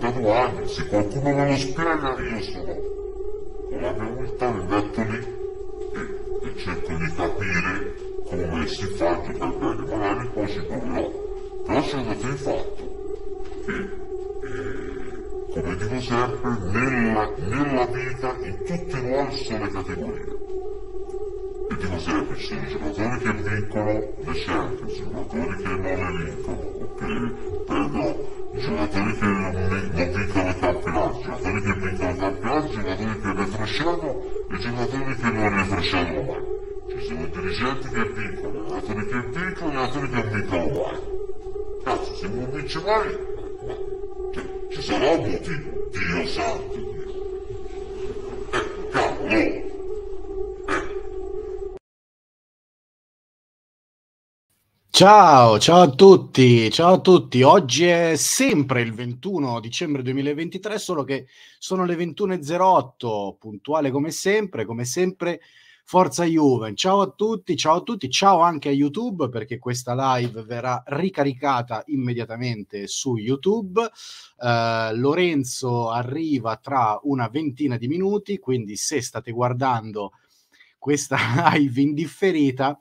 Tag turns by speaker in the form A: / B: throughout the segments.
A: 42 anni, se qualcuno me lo spiega io sono con la mia umiltà mi metto lì e, e cerco di capire come si fa a giocare bene, magari poi si dovrò, però sono stato fatto e, e, eh, come dico sempre, nella, nella vita in tutti i ruoli ci sono le categorie. E dico sempre, ci sono i giocatori che vincono le Champions, i giocatori che non le vincono, ok? perdono giocatori che non vincono il campionato, giocatori che vincono il campionato, giocatori che retroscedono e giocatori che non retroscedono mai. Ci sono dirigenti che vincono, allenatori che vincono, allenatori che non vincono mai. Cazzo, se non vince mai, ma, cioè, ci sarà un motivo, Dio santo. Dio. Ecco, cavolo!
B: Ciao, ciao a tutti, ciao a tutti. Oggi è sempre il 21 dicembre 2023, solo che sono le 21.08, puntuale come sempre, come sempre Forza Juve. Ciao a tutti, ciao a tutti, ciao anche a YouTube perché questa live verrà ricaricata immediatamente su YouTube. Uh, Lorenzo arriva tra una ventina di minuti, quindi se state guardando questa live indifferita,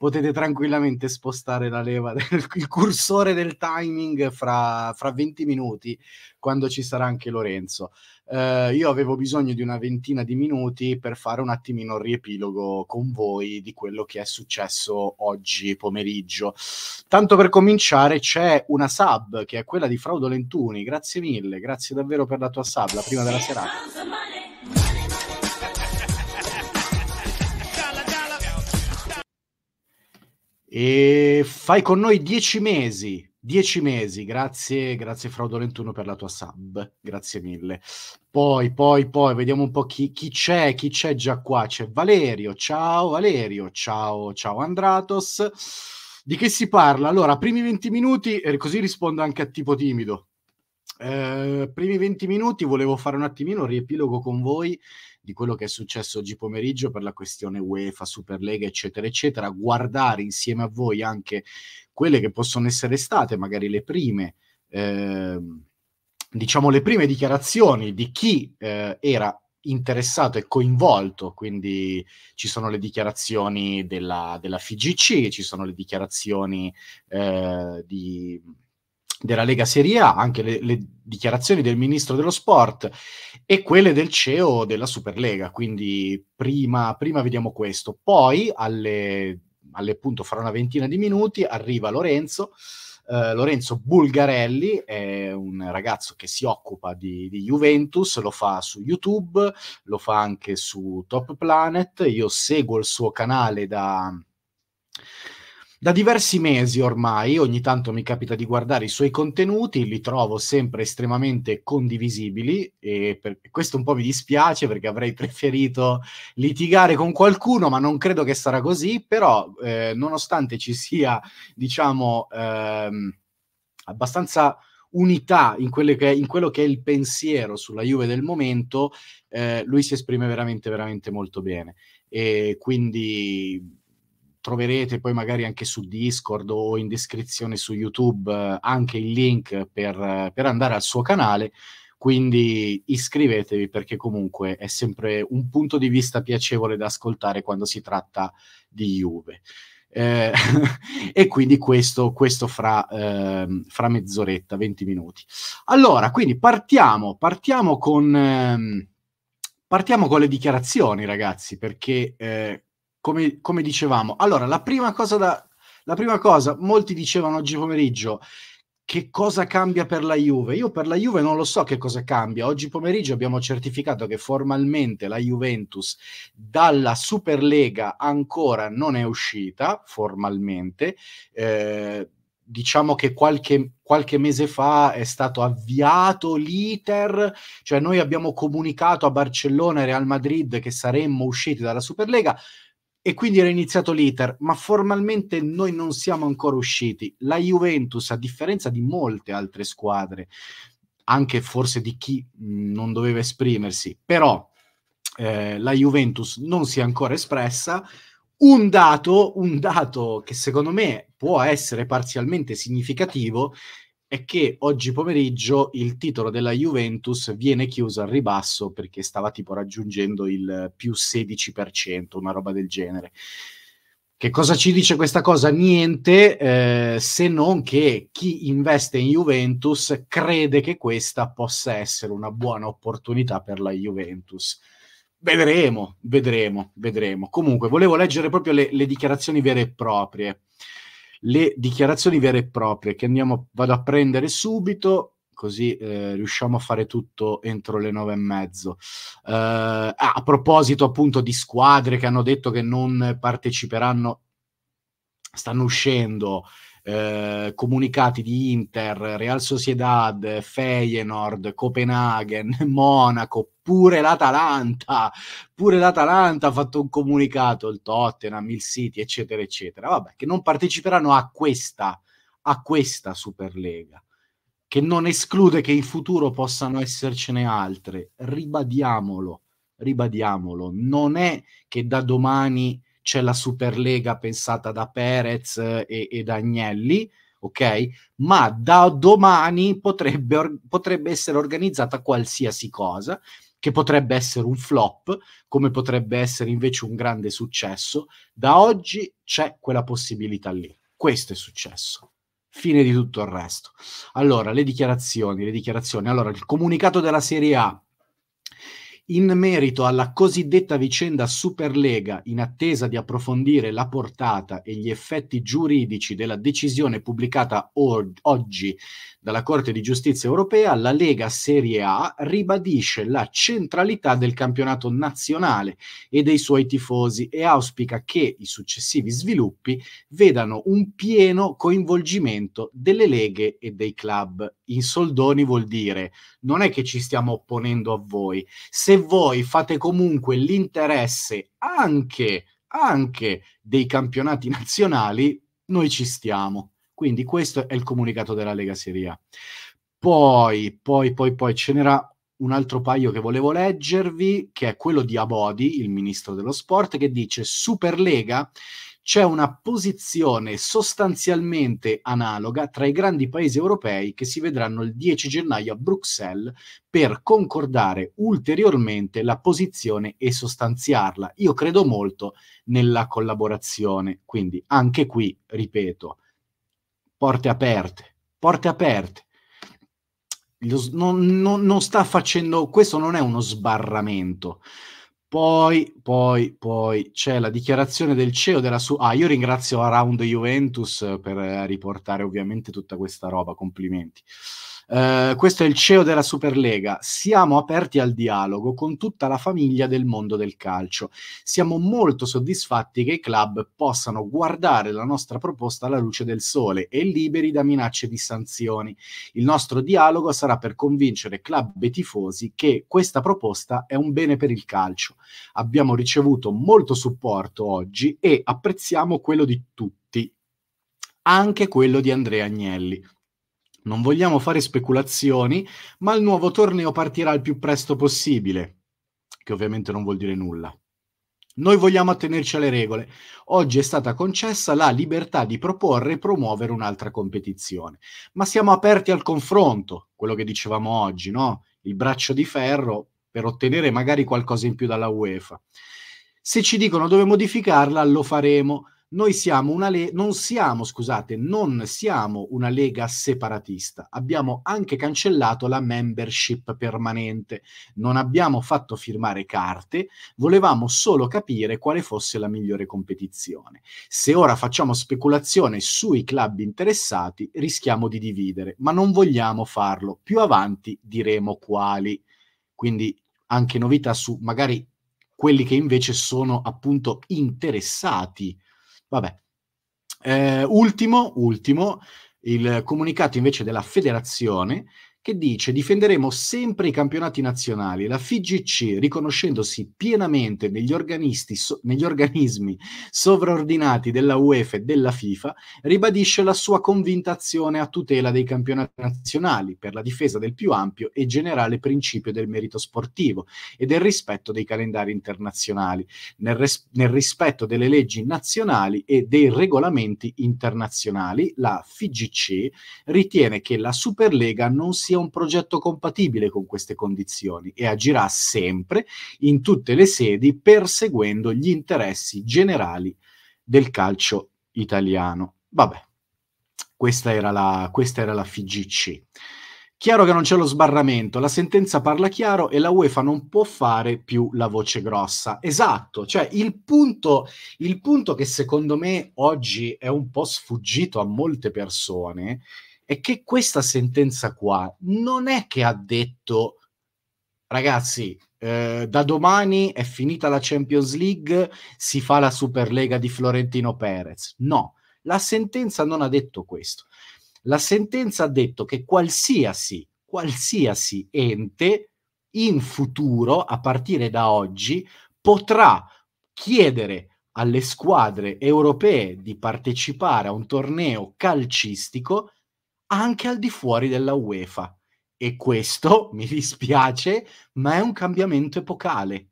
B: potete tranquillamente spostare la leva, del, il cursore del timing fra, fra, 20 minuti, quando ci sarà anche Lorenzo. Eh, io avevo bisogno di una ventina di minuti per fare un attimino il riepilogo con voi di quello che è successo oggi pomeriggio. Tanto per cominciare c'è una sub che è quella di Fraudolentuni, grazie mille, grazie davvero per la tua sub, la prima della serata. E fai con noi dieci mesi. Dieci mesi, grazie, grazie Fraudolentuno per la tua sub, grazie mille. Poi, poi, poi, vediamo un po' chi, chi, c'è, chi c'è già qua. C'è Valerio, ciao Valerio, ciao, ciao Andratos. Di che si parla? Allora, primi 20 minuti, eh, così rispondo anche a tipo timido. Eh, primi 20 minuti volevo fare un attimino un riepilogo con voi di quello che è successo oggi pomeriggio per la questione UEFA, Superlega, eccetera, eccetera, guardare insieme a voi anche quelle che possono essere state magari le prime. Eh, diciamo le prime dichiarazioni di chi eh, era interessato e coinvolto, quindi ci sono le dichiarazioni della, della FIGC, ci sono le dichiarazioni eh, di, della Lega Serie A, anche le, le, dichiarazioni del ministro dello sport e quelle del CEO della Superlega. Quindi prima, prima vediamo questo. Poi alle, alle appunto fra una ventina di minuti arriva Lorenzo. Uh, Lorenzo Bulgarelli è un ragazzo che si occupa di, di, Juventus, lo fa su YouTube, lo fa anche su Top Planet. Io seguo il suo canale da, da diversi mesi ormai, ogni tanto mi capita di guardare i suoi contenuti, li trovo sempre estremamente condivisibili e per... questo un po' mi dispiace perché avrei preferito litigare con qualcuno, ma non credo che sarà così, però eh, nonostante ci sia, diciamo, ehm, abbastanza unità in, che, in, quello che è il pensiero sulla Juve del momento, eh, lui si esprime veramente, veramente molto bene. E quindi troverete poi magari anche su Discord o in descrizione su YouTube eh, anche il link per, eh, per andare al suo canale quindi iscrivetevi perché comunque è sempre un punto di vista piacevole da ascoltare quando si tratta di Juve. Eh, e quindi questo, questo fra, eh, fra, mezz'oretta, 20 minuti. Allora, quindi partiamo, partiamo, con, eh, partiamo con le dichiarazioni, ragazzi, perché eh, come, come dicevamo. Allora, la prima, cosa da, la prima cosa, molti dicevano oggi pomeriggio, che cosa cambia per la Juve? Io per la Juve non lo so che cosa cambia. Oggi pomeriggio abbiamo certificato che formalmente la Juventus dalla Superlega ancora non è uscita, formalmente. Eh, diciamo che qualche, qualche, mese fa è stato avviato l'iter, cioè noi abbiamo comunicato a Barcellona e Real Madrid che saremmo usciti dalla Superlega, e quindi era iniziato l'iter, ma formalmente noi non siamo ancora usciti. La Juventus, a differenza di molte altre squadre, anche forse di chi non doveva esprimersi, però eh, la Juventus non si è ancora espressa. Un dato, un dato che secondo me può essere parzialmente significativo è che oggi pomeriggio il titolo della Juventus viene chiuso al ribasso perché stava tipo raggiungendo il più 16%, una roba del genere. Che cosa ci dice questa cosa? Niente, eh, se non che chi investe in Juventus crede che questa possa essere una buona opportunità per la Juventus. Vedremo, vedremo, vedremo. Comunque, volevo leggere proprio le, le dichiarazioni vere e proprie le dichiarazioni vere e proprie che andiamo, vado a prendere subito così eh, riusciamo a fare tutto entro le nove e mezzo. Eh, ah, a proposito appunto di squadre che hanno detto che non parteciperanno, stanno uscendo eh, comunicati di Inter, Real Sociedad, Feyenoord, Copenaghen, Monaco, pure l'Atalanta, pure l'Atalanta ha fatto un comunicato, il Tottenham, il City, eccetera, eccetera. Vabbè, che non parteciperanno a questa, a questa Superlega, che non esclude che in futuro possano essercene altre. Ribadiamolo, ribadiamolo, non è che da domani c'è la Superlega pensata da Perez eh, e, e da Agnelli, ok? Ma da domani potrebbe, or- potrebbe essere organizzata qualsiasi cosa, che potrebbe essere un flop, come potrebbe essere invece un grande successo. Da oggi c'è quella possibilità lì. Questo è successo fine di tutto il resto. Allora, le dichiarazioni, le dichiarazioni. Allora, il comunicato della Serie A in merito alla cosiddetta vicenda Superlega, in attesa di approfondire la portata e gli effetti giuridici della decisione pubblicata or- oggi dalla Corte di Giustizia europea, la Lega Serie A ribadisce la centralità del campionato nazionale e dei suoi tifosi e auspica che i successivi sviluppi vedano un pieno coinvolgimento delle leghe e dei club. In soldoni vuol dire non è che ci stiamo opponendo a voi, se voi fate comunque l'interesse anche, anche dei campionati nazionali, noi ci stiamo. Quindi questo è il comunicato della Lega Serie A. Poi, poi, poi, poi ce n'era un altro paio che volevo leggervi, che è quello di Abodi, il ministro dello sport, che dice Superlega c'è una posizione sostanzialmente analoga tra i grandi paesi europei che si vedranno il 10 gennaio a Bruxelles per concordare ulteriormente la posizione e sostanziarla. Io credo molto nella collaborazione, quindi anche qui, ripeto, porte aperte, porte aperte. Non, non, non, sta facendo, questo non è uno sbarramento. Poi, poi, poi c'è la dichiarazione del CEO della sua... Ah, io ringrazio Around Juventus per eh, riportare ovviamente tutta questa roba, complimenti. Eh, questo è il CEO della Superlega. Siamo aperti al dialogo con tutta la famiglia del mondo del calcio. Siamo molto soddisfatti che i club possano guardare la nostra proposta alla luce del sole e liberi da minacce di sanzioni. Il nostro dialogo sarà per convincere club e tifosi che questa proposta è un bene per il calcio. Abbiamo ricevuto molto supporto oggi e apprezziamo quello di tutti, anche quello di Andrea Agnelli. Non vogliamo fare speculazioni, ma il nuovo torneo partirà il più presto possibile, che ovviamente non vuol dire nulla. Noi vogliamo attenerci alle regole. Oggi è stata concessa la libertà di proporre e promuovere un'altra competizione, ma siamo aperti al confronto, quello che dicevamo oggi, no? Il braccio di ferro per ottenere magari qualcosa in più dalla UEFA. Se ci dicono dove modificarla, lo faremo noi siamo una le- non siamo, scusate, non siamo una lega separatista. Abbiamo anche cancellato la membership permanente. Non abbiamo fatto firmare carte, volevamo solo capire quale fosse la migliore competizione. Se ora facciamo speculazione sui club interessati, rischiamo di dividere, ma non vogliamo farlo. Più avanti diremo quali. Quindi anche novità su magari quelli che invece sono appunto interessati Vabbè. Eh, ultimo, ultimo, il comunicato invece della federazione che dice difenderemo sempre i campionati nazionali, la FIGC riconoscendosi pienamente negli, so- negli organismi sovraordinati della UEFA e della FIFA, ribadisce la sua convintazione a tutela dei campionati nazionali per la difesa del più ampio e generale principio del merito sportivo e del rispetto dei calendari internazionali, nel, res- nel rispetto delle leggi nazionali e dei regolamenti internazionali. La FIGC ritiene che la Superlega non sia sia un progetto compatibile con queste condizioni e agirà sempre in tutte le sedi perseguendo gli interessi generali del calcio italiano. Vabbè, questa era la, questa era la FIGC. Chiaro che non c'è lo sbarramento, la sentenza parla chiaro e la UEFA non può fare più la voce grossa. Esatto, cioè il punto, il punto che secondo me oggi è un po' sfuggito a molte persone è che questa sentenza qua non è che ha detto ragazzi eh, da domani è finita la Champions League, si fa la Superlega di Florentino Perez. No, la sentenza non ha detto questo. La sentenza ha detto che qualsiasi, qualsiasi ente in futuro, a partire da oggi, potrà chiedere alle squadre europee di partecipare a un torneo calcistico anche al di fuori della UEFA. E questo, mi dispiace, ma è un cambiamento epocale.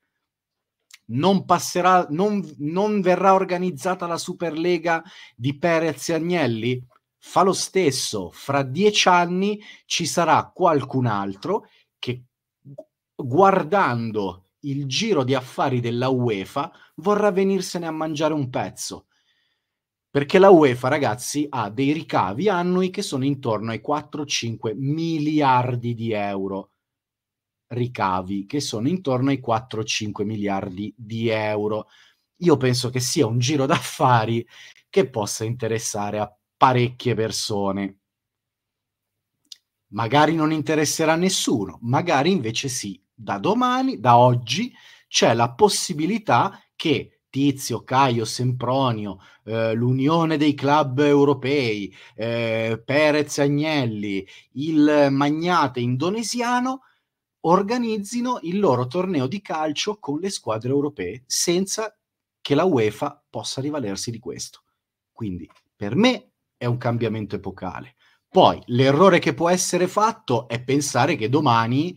B: Non, passerà, non, non verrà organizzata la Superlega di Perez e Agnelli? Fa lo stesso, fra dieci anni ci sarà qualcun altro che guardando il giro di affari della UEFA vorrà venirsene a mangiare un pezzo perché la UEFA, ragazzi, ha dei ricavi annui che sono intorno ai 4-5 miliardi di euro. Ricavi che sono intorno ai 4-5 miliardi di euro. Io penso che sia un giro d'affari che possa interessare a parecchie persone. Magari non interesserà nessuno, magari invece sì. Da domani, da oggi, c'è la possibilità che Tizio, Caio, Sempronio, eh, l'Unione dei Club Europei, eh, Perez Agnelli, il magnate indonesiano organizzino il loro torneo di calcio con le squadre europee senza che la UEFA possa rivalersi di questo. Quindi per me è un cambiamento epocale. Poi l'errore che può essere fatto è pensare che domani,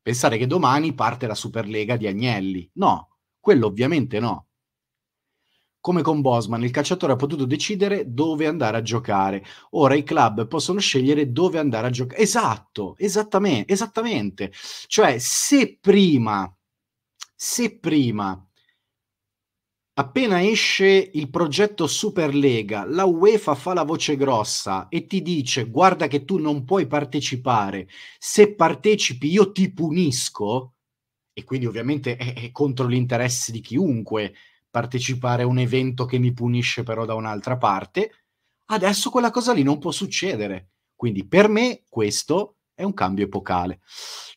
B: pensare che domani parte la Superlega di Agnelli. No, quello ovviamente no come con Bosman, il calciatore ha potuto decidere dove andare a giocare. Ora i club possono scegliere dove andare a giocare. Esatto, esattamente, esattamente. Cioè, se prima, se prima Appena esce il progetto Superlega, la UEFA fa la voce grossa e ti dice guarda che tu non puoi partecipare, se partecipi io ti punisco, e quindi ovviamente è, è contro l'interesse di chiunque partecipare a un evento che mi punisce però da un'altra parte, adesso quella cosa lì non può succedere. Quindi per me questo è un cambio epocale.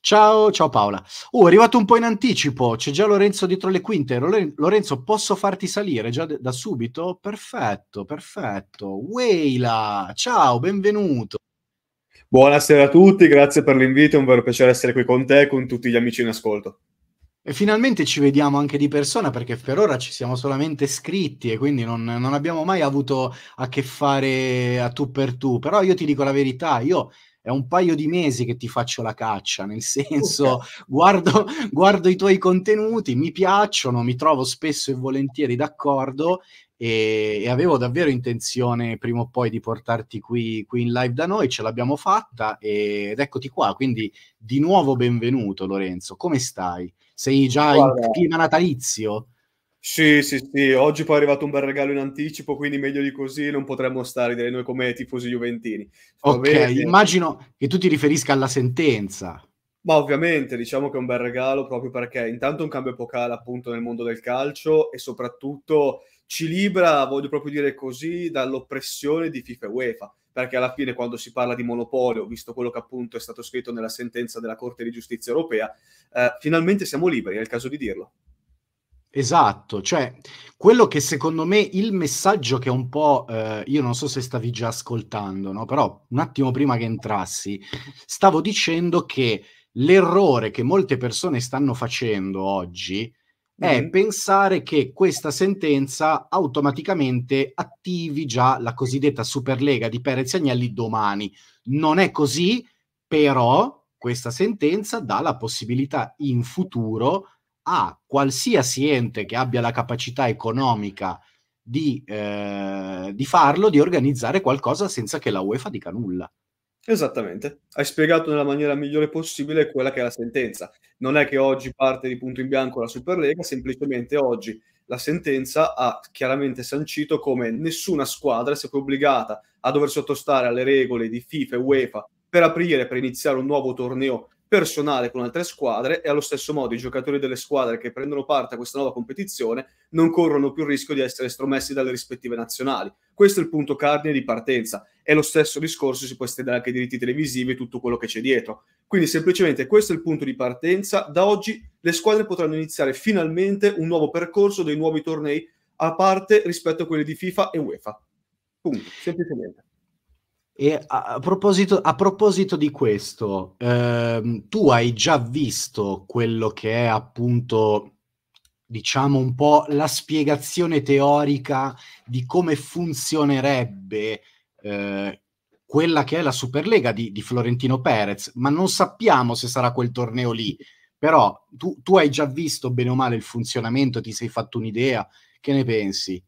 B: Ciao, ciao Paola. Oh, è arrivato un po' in anticipo, c'è già Lorenzo dietro le quinte. Lorenzo, posso farti salire già da subito? Perfetto, perfetto. Weila, ciao, benvenuto.
C: Buonasera a tutti, grazie per l'invito, è un vero piacere essere qui con te e con tutti gli amici in ascolto.
B: E finalmente ci vediamo anche di persona perché per ora ci siamo solamente scritti e quindi non, non, abbiamo mai avuto a che fare a tu per tu. Però io ti dico la verità, io è un paio di mesi che ti faccio la caccia, nel senso guardo, guardo i tuoi contenuti, mi piacciono, mi trovo spesso e volentieri d'accordo e, e, avevo davvero intenzione prima o poi di portarti qui, qui in live da noi, ce l'abbiamo fatta e, ed eccoti qua, quindi di nuovo benvenuto Lorenzo, come stai? Sei già Guarda. in clima natalizio?
C: Sì, sì, sì. Oggi poi è arrivato un bel regalo in anticipo, quindi meglio di così non potremmo stare direi noi come tifosi juventini. ok, Ovviamente... immagino
B: che tu ti riferisca alla sentenza.
C: Ma ovviamente diciamo che è un bel regalo proprio perché intanto un cambio epocale appunto nel mondo del calcio e soprattutto ci libera, voglio proprio dire così, dall'oppressione di FIFA e UEFA, perché alla fine quando si parla di monopolio, visto quello che appunto è stato scritto nella sentenza della Corte di Giustizia europea, eh, finalmente siamo liberi, è il caso di dirlo.
B: Esatto, cioè quello che secondo me il messaggio che un po', eh, io non so se stavi già ascoltando, no? però un attimo prima che entrassi, stavo dicendo che l'errore che molte persone stanno facendo oggi, è mm. pensare che questa sentenza automaticamente attivi già la cosiddetta Superlega di Perez e Agnelli domani. Non è così, però questa sentenza dà la possibilità in futuro a qualsiasi ente che abbia la capacità economica di, eh, di farlo, di organizzare qualcosa senza che la UEFA dica nulla. Esattamente,
C: hai spiegato nella maniera migliore possibile quella che è la sentenza. Non è che oggi parte di punto in bianco la Superlega, semplicemente oggi la sentenza ha chiaramente sancito come nessuna squadra è stata obbligata a dover sottostare alle regole di FIFA e UEFA per aprire, per iniziare un nuovo torneo personale con altre squadre e allo stesso modo i giocatori delle squadre che prendono parte a questa nuova competizione non corrono più il rischio di essere estromessi dalle rispettive nazionali. Questo è il punto cardine di partenza e lo stesso discorso si può estendere anche ai diritti televisivi e tutto quello che c'è dietro. Quindi semplicemente questo è il punto di partenza. Da oggi le squadre potranno iniziare finalmente un nuovo percorso, dei nuovi tornei a parte rispetto a quelli di FIFA e UEFA. Punto, semplicemente.
B: E a, proposito, a proposito di questo, ehm, tu hai già visto quello che è appunto, diciamo un po' la spiegazione teorica di come funzionerebbe eh, quella che è la Superlega di, di, Florentino Perez, ma non sappiamo se sarà quel torneo lì. Però tu, tu hai già visto bene o male il funzionamento, ti sei fatto un'idea, che ne pensi?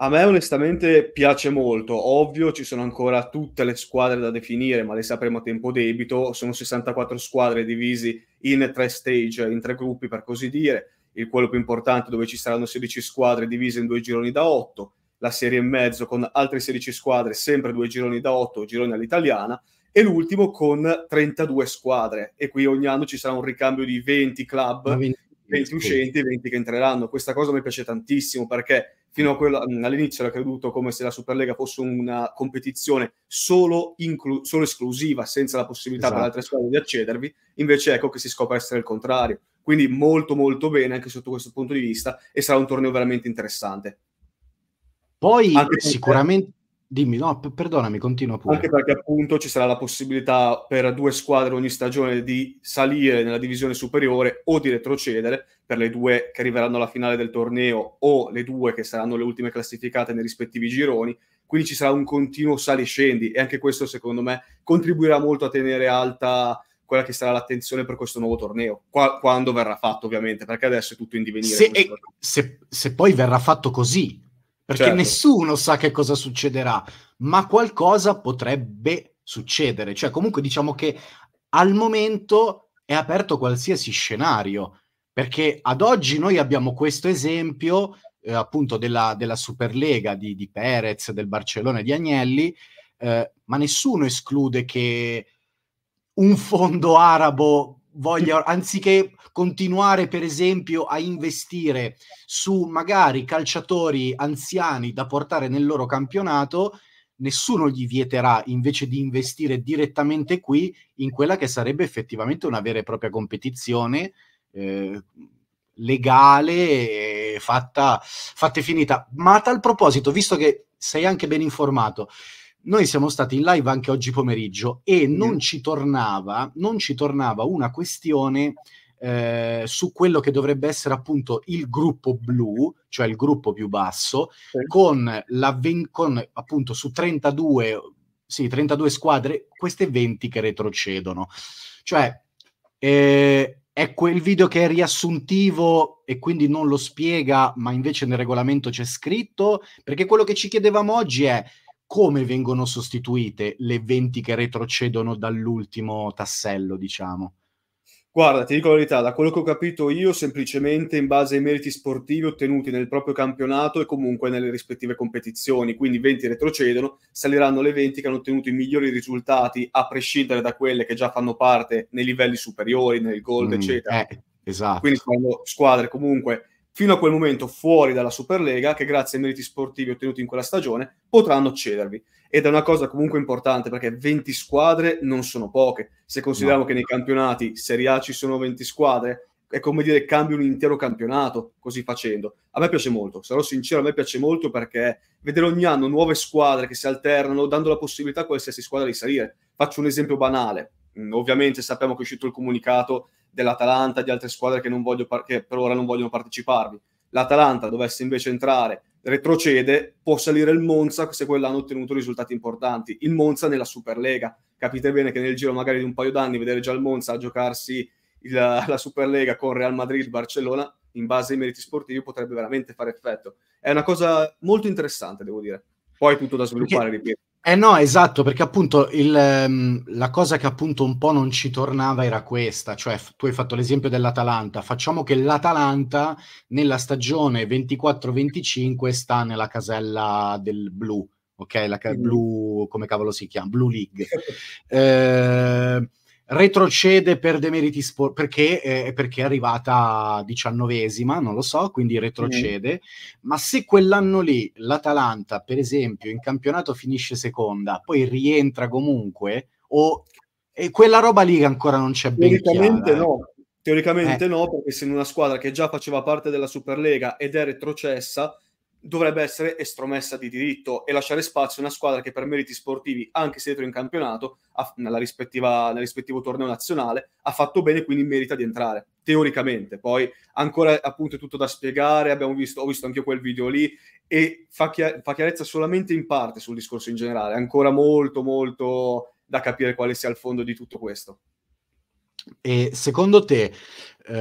B: A me onestamente piace molto, ovvio
C: ci sono ancora tutte le squadre da definire, ma le sapremo a tempo debito, sono 64 squadre divisi in tre stage, in tre gruppi per così dire, il quello più importante dove ci saranno 16 squadre divise in due gironi da 8, la serie e mezzo con altre 16 squadre, sempre due gironi da 8, gironi all'italiana, e l'ultimo con 32 squadre e qui ogni anno ci sarà un ricambio di 20 club, 20 uscenti 20 che entreranno. Questa cosa mi piace tantissimo perché Fino quello, mm, all'inizio era creduto come se la Superlega fosse una competizione solo, inclu- solo esclusiva, senza la possibilità esatto. per altre squadre di accedervi, invece ecco che si scopre essere il contrario. Quindi molto molto bene anche sotto questo punto di vista e sarà un torneo veramente interessante.
B: Poi anche sicuramente Dimmi, no, p- perdonami, continua pure. Anche
C: perché appunto ci sarà la possibilità per due squadre ogni stagione di salire nella divisione superiore o di retrocedere per le due che arriveranno alla finale del torneo o le due che saranno le ultime classificate nei rispettivi gironi. Quindi ci sarà un continuo sali e scendi e anche questo secondo me contribuirà molto a tenere alta quella che sarà l'attenzione per questo nuovo torneo, Qua- quando verrà fatto ovviamente, perché adesso è tutto in divenire. Se,
B: se, se poi verrà fatto così, perché certo. nessuno sa che cosa succederà, ma qualcosa potrebbe succedere. Cioè, comunque diciamo che al momento è aperto qualsiasi scenario, perché ad oggi noi abbiamo questo esempio eh, appunto della, della Superlega di, di, Perez, del Barcellona e di Agnelli, eh, ma nessuno esclude che un fondo arabo voglia, anziché continuare per esempio a investire su magari calciatori anziani da portare nel loro campionato, nessuno gli vieterà invece di investire direttamente qui in quella che sarebbe effettivamente una vera e propria competizione eh, legale eh, fatta, fatta e finita. Ma a tal proposito, visto che sei anche ben informato, noi siamo stati in live anche oggi pomeriggio e non, ci, tornava, non ci tornava una questione eh, su quello che dovrebbe essere appunto il gruppo blu, cioè il gruppo più basso, sì. con, la con appunto su 32, sì, 32 squadre, queste 20 che retrocedono. Cioè, eh, è quel video che è riassuntivo e quindi non lo spiega, ma invece nel regolamento c'è scritto, perché quello che ci chiedevamo oggi è come vengono sostituite le 20 che retrocedono dall'ultimo tassello, diciamo?
C: Guarda, ti dico la verità, da quello che ho capito io, semplicemente in base ai meriti sportivi ottenuti nel proprio campionato e comunque nelle rispettive competizioni, quindi 20 retrocedono, saliranno le 20 che hanno ottenuto i migliori risultati, a prescindere da quelle che già fanno parte nei livelli superiori, nel gold, mm, eccetera. Eh, esatto. Quindi sono squadre comunque fino a quel momento fuori dalla Superlega, che grazie ai meriti sportivi ottenuti in quella stagione potranno cedervi. Ed è una cosa comunque importante perché 20 squadre non sono poche. Se consideriamo no. che nei campionati Serie A ci sono 20 squadre, è come dire cambio un intero campionato così facendo. A me piace molto, sarò sincero, a me piace molto perché vedere ogni anno nuove squadre che si alternano, dando la possibilità a qualsiasi squadra di salire. Faccio un esempio banale. Mm, ovviamente sappiamo che è uscito il comunicato dell'Atalanta, di altre squadre che, par- che per ora non vogliono parteciparvi, l'Atalanta dovesse invece entrare, retrocede, può salire il Monza se quell'anno ha ottenuto risultati importanti. Il Monza nella Superlega. Capite bene che nel giro magari di un paio d'anni vedere già il Monza a giocarsi il, la Superlega con Real Madrid, Barcellona, in base ai meriti sportivi potrebbe veramente fare effetto. È una cosa molto interessante, devo dire. Poi tutto da sviluppare, ripeto.
B: Eh no, esatto, perché appunto il, ehm, la cosa che appunto un po' non ci tornava era questa, cioè tu hai fatto l'esempio dell'Atalanta, facciamo che l'Atalanta nella stagione 24-25 sta nella casella del blu, ok? La ca- blu, come cavolo si chiama? Blue League. Eh, retrocede per demeriti sport perché, eh, perché, è arrivata diciannovesima, non lo so, quindi retrocede. Mm. Ma se quell'anno lì l'Atalanta, per esempio, in campionato finisce seconda, poi rientra comunque, o e quella roba lì ancora non c'è ben chiara, eh. no.
C: Teoricamente eh. no, perché se in una squadra che già faceva parte della Superlega ed è retrocessa, dovrebbe essere estromessa di diritto e lasciare spazio a una squadra che per meriti sportivi, anche se dietro in campionato, ha, nel rispettivo torneo nazionale, ha fatto bene, e quindi merita di entrare, teoricamente. Poi ancora appunto è tutto da spiegare, abbiamo visto, ho visto anche quel video lì e fa, chiare, fa chiarezza solamente in parte sul discorso in generale, ancora molto molto da capire quale sia il fondo di tutto questo.
B: E secondo te, eh,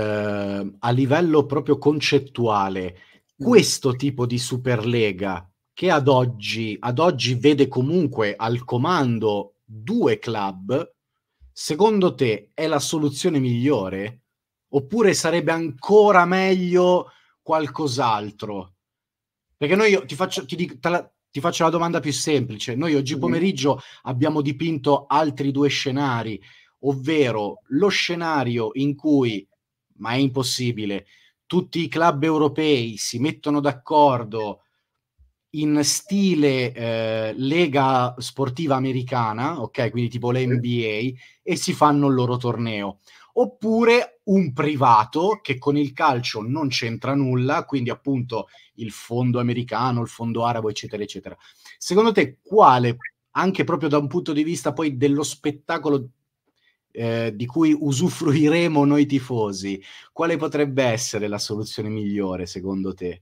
B: a livello proprio concettuale, Mm. questo tipo di Superlega che ad oggi, ad oggi vede comunque al comando due club, secondo te è la soluzione migliore? Oppure sarebbe ancora meglio qualcos'altro? Perché noi io, ti faccio, ti, dico, la, ti faccio la domanda più semplice. Noi oggi mm. pomeriggio abbiamo dipinto altri due scenari, ovvero lo scenario in cui, ma è impossibile, tutti i club europei si mettono d'accordo in stile eh, lega sportiva americana, ok, quindi tipo l'NBA, e si fanno il loro torneo. Oppure un privato che con il calcio non c'entra nulla, quindi appunto il fondo americano, il fondo arabo, eccetera, eccetera. Secondo te quale, anche proprio da un punto di vista poi dello spettacolo eh, di cui usufruiremo noi tifosi, quale potrebbe essere la soluzione migliore secondo te?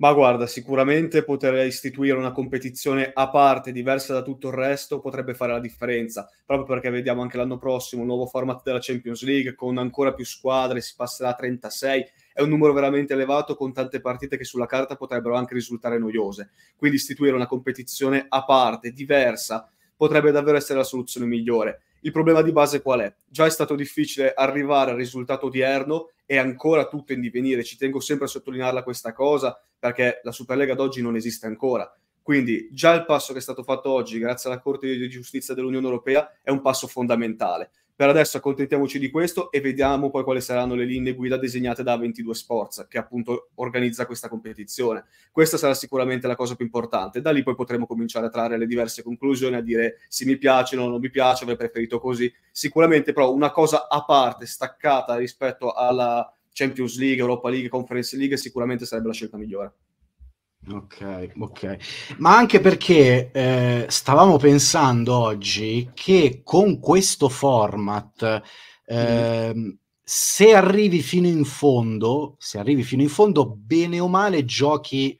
C: Ma guarda, sicuramente poter istituire una competizione a parte, diversa da tutto il resto, potrebbe fare la differenza, proprio perché vediamo anche l'anno prossimo un nuovo format della Champions League con ancora più squadre, si passerà a 36, è un numero veramente elevato con tante partite che sulla carta potrebbero anche risultare noiose. Quindi istituire una competizione a parte, diversa, potrebbe davvero essere la soluzione migliore il problema di base qual è? Già è stato difficile arrivare al risultato odierno e ancora tutto in divenire. Ci tengo sempre a sottolinearla questa cosa perché la Superlega ad oggi non esiste ancora. Quindi già il passo che è stato fatto oggi, grazie alla Corte di Giustizia dell'Unione Europea, è un passo fondamentale. Per adesso accontentiamoci di questo e vediamo poi quali saranno le linee guida disegnate da 22 Sports, che appunto organizza questa competizione. Questa sarà sicuramente la cosa più importante. Da lì poi potremo cominciare a trarre le diverse conclusioni, a dire se mi piace, piacciono, non mi piace, avrei preferito così. Sicuramente però una cosa a parte, staccata rispetto alla Champions League, Europa League, Conference League, sicuramente sarebbe la scelta migliore. Ok, ok.
B: Ma anche perché eh, stavamo pensando oggi che con questo format, eh, mm. se arrivi fino in fondo, se arrivi fino in fondo, bene o male giochi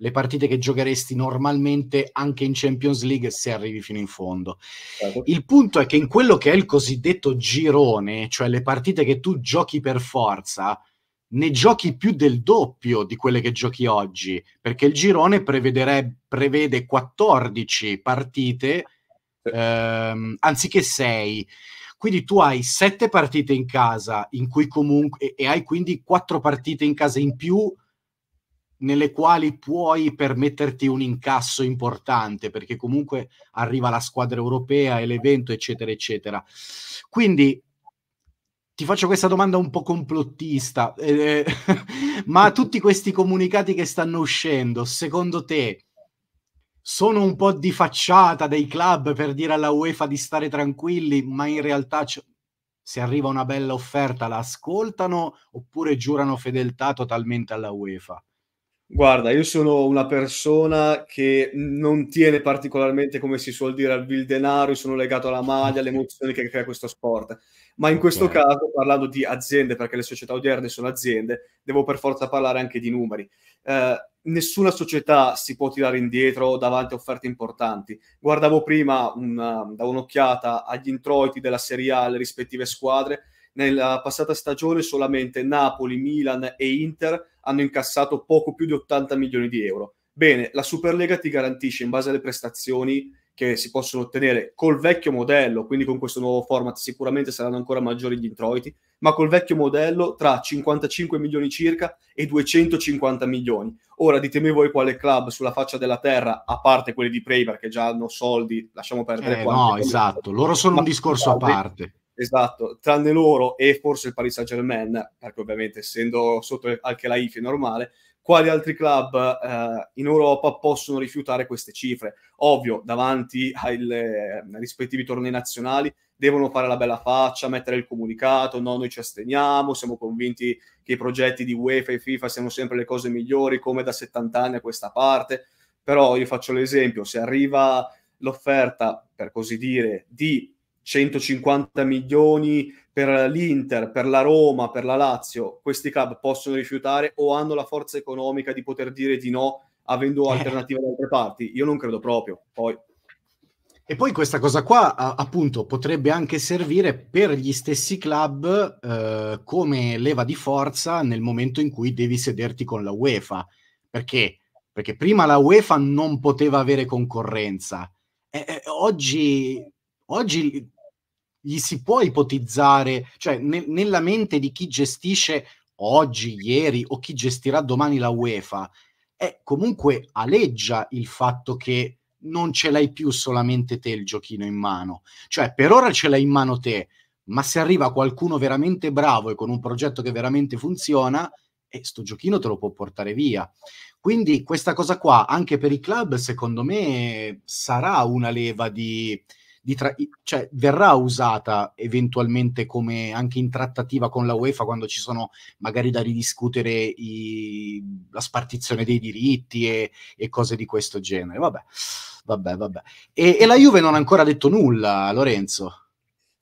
B: le partite che giocheresti normalmente anche in Champions League se arrivi fino in fondo. Certo. Il punto è che in quello che è il cosiddetto girone, cioè le partite che tu giochi per forza, ne giochi più del doppio di quelle che giochi oggi, perché il girone prevede 14 partite ehm, anziché 6. Quindi tu hai 7 partite in casa in cui comunque, e, e hai quindi 4 partite in casa in più nelle quali puoi permetterti un incasso importante perché comunque arriva la squadra europea e l'evento eccetera eccetera quindi ti faccio questa domanda un po' complottista, eh, ma tutti questi comunicati che stanno uscendo, secondo te sono un po' di facciata dei club per dire alla UEFA di stare tranquilli, ma in realtà c- se arriva una bella offerta la ascoltano oppure giurano fedeltà totalmente alla UEFA? Guarda, io sono una persona che non tiene particolarmente, come si
C: suol dire, al denaro, sono legato alla maglia, alle emozioni che crea questo sport ma in questo yeah. caso parlando di aziende, perché le società odierne sono aziende, devo per forza parlare anche di numeri. Eh, nessuna società si può tirare indietro davanti a offerte importanti. Guardavo prima una, um, da un'occhiata agli introiti della Serie A alle rispettive squadre. Nella passata stagione solamente Napoli, Milan e Inter hanno incassato poco più di 80 milioni di euro. Bene, la Superlega ti garantisce in base alle prestazioni che si possono ottenere col vecchio modello, quindi con questo nuovo format sicuramente saranno ancora maggiori gli introiti, ma col vecchio modello tra 55 milioni circa e 250 milioni. Ora ditemi voi quale club sulla faccia della terra, a parte quelli di Prever che già hanno soldi, lasciamo perdere eh, qua. No, esatto, loro sono un discorso a parte. Esatto, tranne loro e forse il Paris Saint Germain, perché ovviamente essendo sotto anche la IFI normale, quali altri club eh, in Europa possono rifiutare queste cifre. Ovvio, davanti ai rispettivi tornei nazionali devono fare la bella faccia, mettere il comunicato, no, noi ci asteniamo, siamo convinti che i progetti di UEFA e FIFA siano sempre le cose migliori, come da 70 anni a questa parte. Però io faccio l'esempio, se arriva l'offerta, per così dire, di 150 milioni per l'Inter, per la Roma, per la Lazio, questi club possono rifiutare o hanno la forza economica di poter dire di no avendo eh. alternative da altre parti? Io non credo proprio. Poi.
B: E poi questa cosa qua appunto potrebbe anche servire per gli stessi club eh, come leva di forza nel momento in cui devi sederti con la UEFA. Perché? Perché prima la UEFA non poteva avere concorrenza. Eh, eh, oggi, oggi gli si può ipotizzare, cioè ne, nella mente di chi gestisce oggi, ieri o chi gestirà domani la UEFA, è comunque aleggia il fatto che non ce l'hai più solamente te il giochino in mano. Cioè, per ora ce l'hai in mano te, ma se arriva qualcuno veramente bravo e con un progetto che veramente funziona, eh, sto giochino te lo può portare via. Quindi questa cosa qua, anche per i club, secondo me sarà una leva di tra- cioè, verrà usata eventualmente come anche in trattativa con la UEFA quando ci sono magari da ridiscutere i, la spartizione dei diritti e, e, cose di questo genere. Vabbè, vabbè, vabbè. E, e la Juve non ha ancora detto nulla, Lorenzo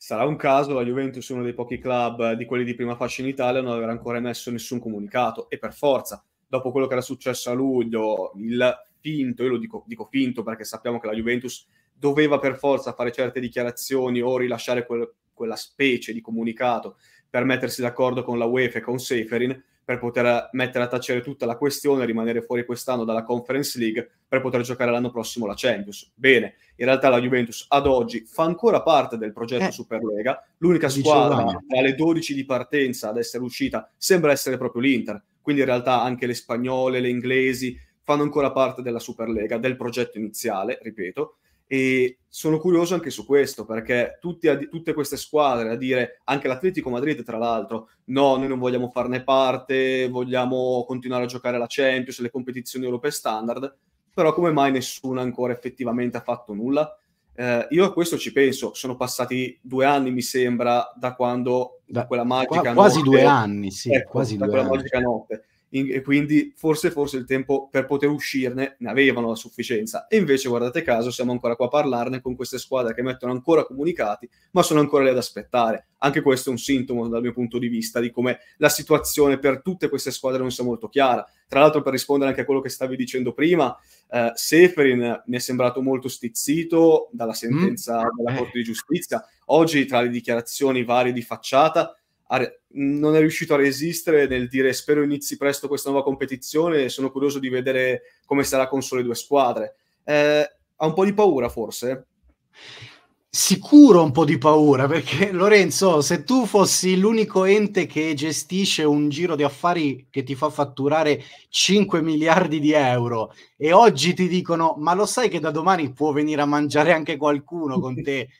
B: sarà un caso, la Juventus è uno dei pochi club
C: eh, di quelli di prima fascia in Italia non avrà ancora emesso nessun comunicato e per forza, dopo quello che era successo a luglio, il finto, io lo dico, dico finto perché sappiamo che la Juventus doveva per forza fare certe dichiarazioni o rilasciare quel, quella specie di comunicato per mettersi d'accordo con la UEFA e con Seferin per poter eh, mettere a tacere tutta la questione, e rimanere fuori quest'anno dalla Conference League per poter giocare l'anno prossimo la Champions. Bene, in realtà la Juventus ad oggi fa ancora parte del progetto eh, Superlega, l'unica squadra dicevamo. tra le 12 di partenza ad essere uscita sembra essere proprio l'Inter, quindi in realtà anche le spagnole, le inglesi fanno ancora parte della Superlega, del progetto iniziale, ripeto, e sono curioso anche su questo, perché tutti, tutte queste squadre a dire, anche l'Atletico Madrid tra l'altro, no, noi non vogliamo farne parte, vogliamo continuare a giocare alla Champions, le competizioni europee standard, però come mai nessuno ancora effettivamente ha fatto nulla? Eh, io a questo ci penso, sono passati due anni mi sembra da quando, da, quella magica Qua, quasi notte... Quasi due anni, sì, ecco, quasi da due quella anni. magica notte in, e quindi forse, forse il tempo per poter uscirne ne avevano a sufficienza. E invece, guardate caso, siamo ancora qua a parlarne con queste squadre che mettono ancora comunicati, ma sono ancora lì ad aspettare. Anche questo è un sintomo, dal mio punto di vista, di come la situazione per tutte queste squadre non sia molto chiara. Tra l'altro, per rispondere anche a quello che stavi dicendo prima, eh, Seferin mi è sembrato molto stizzito dalla sentenza mm. della eh. Corte di Giustizia. Oggi, tra le dichiarazioni varie di facciata, re- non è riuscito a resistere nel dire spero inizi presto questa nuova competizione e sono curioso di vedere come sarà con sole due squadre. Eh, ha un po' di paura forse?
B: Sicuro un po' di paura perché Lorenzo, se tu fossi l'unico ente che gestisce un giro di affari che ti fa fatturare 5 miliardi di euro e oggi ti dicono ma lo sai che da domani può venire a mangiare anche qualcuno con te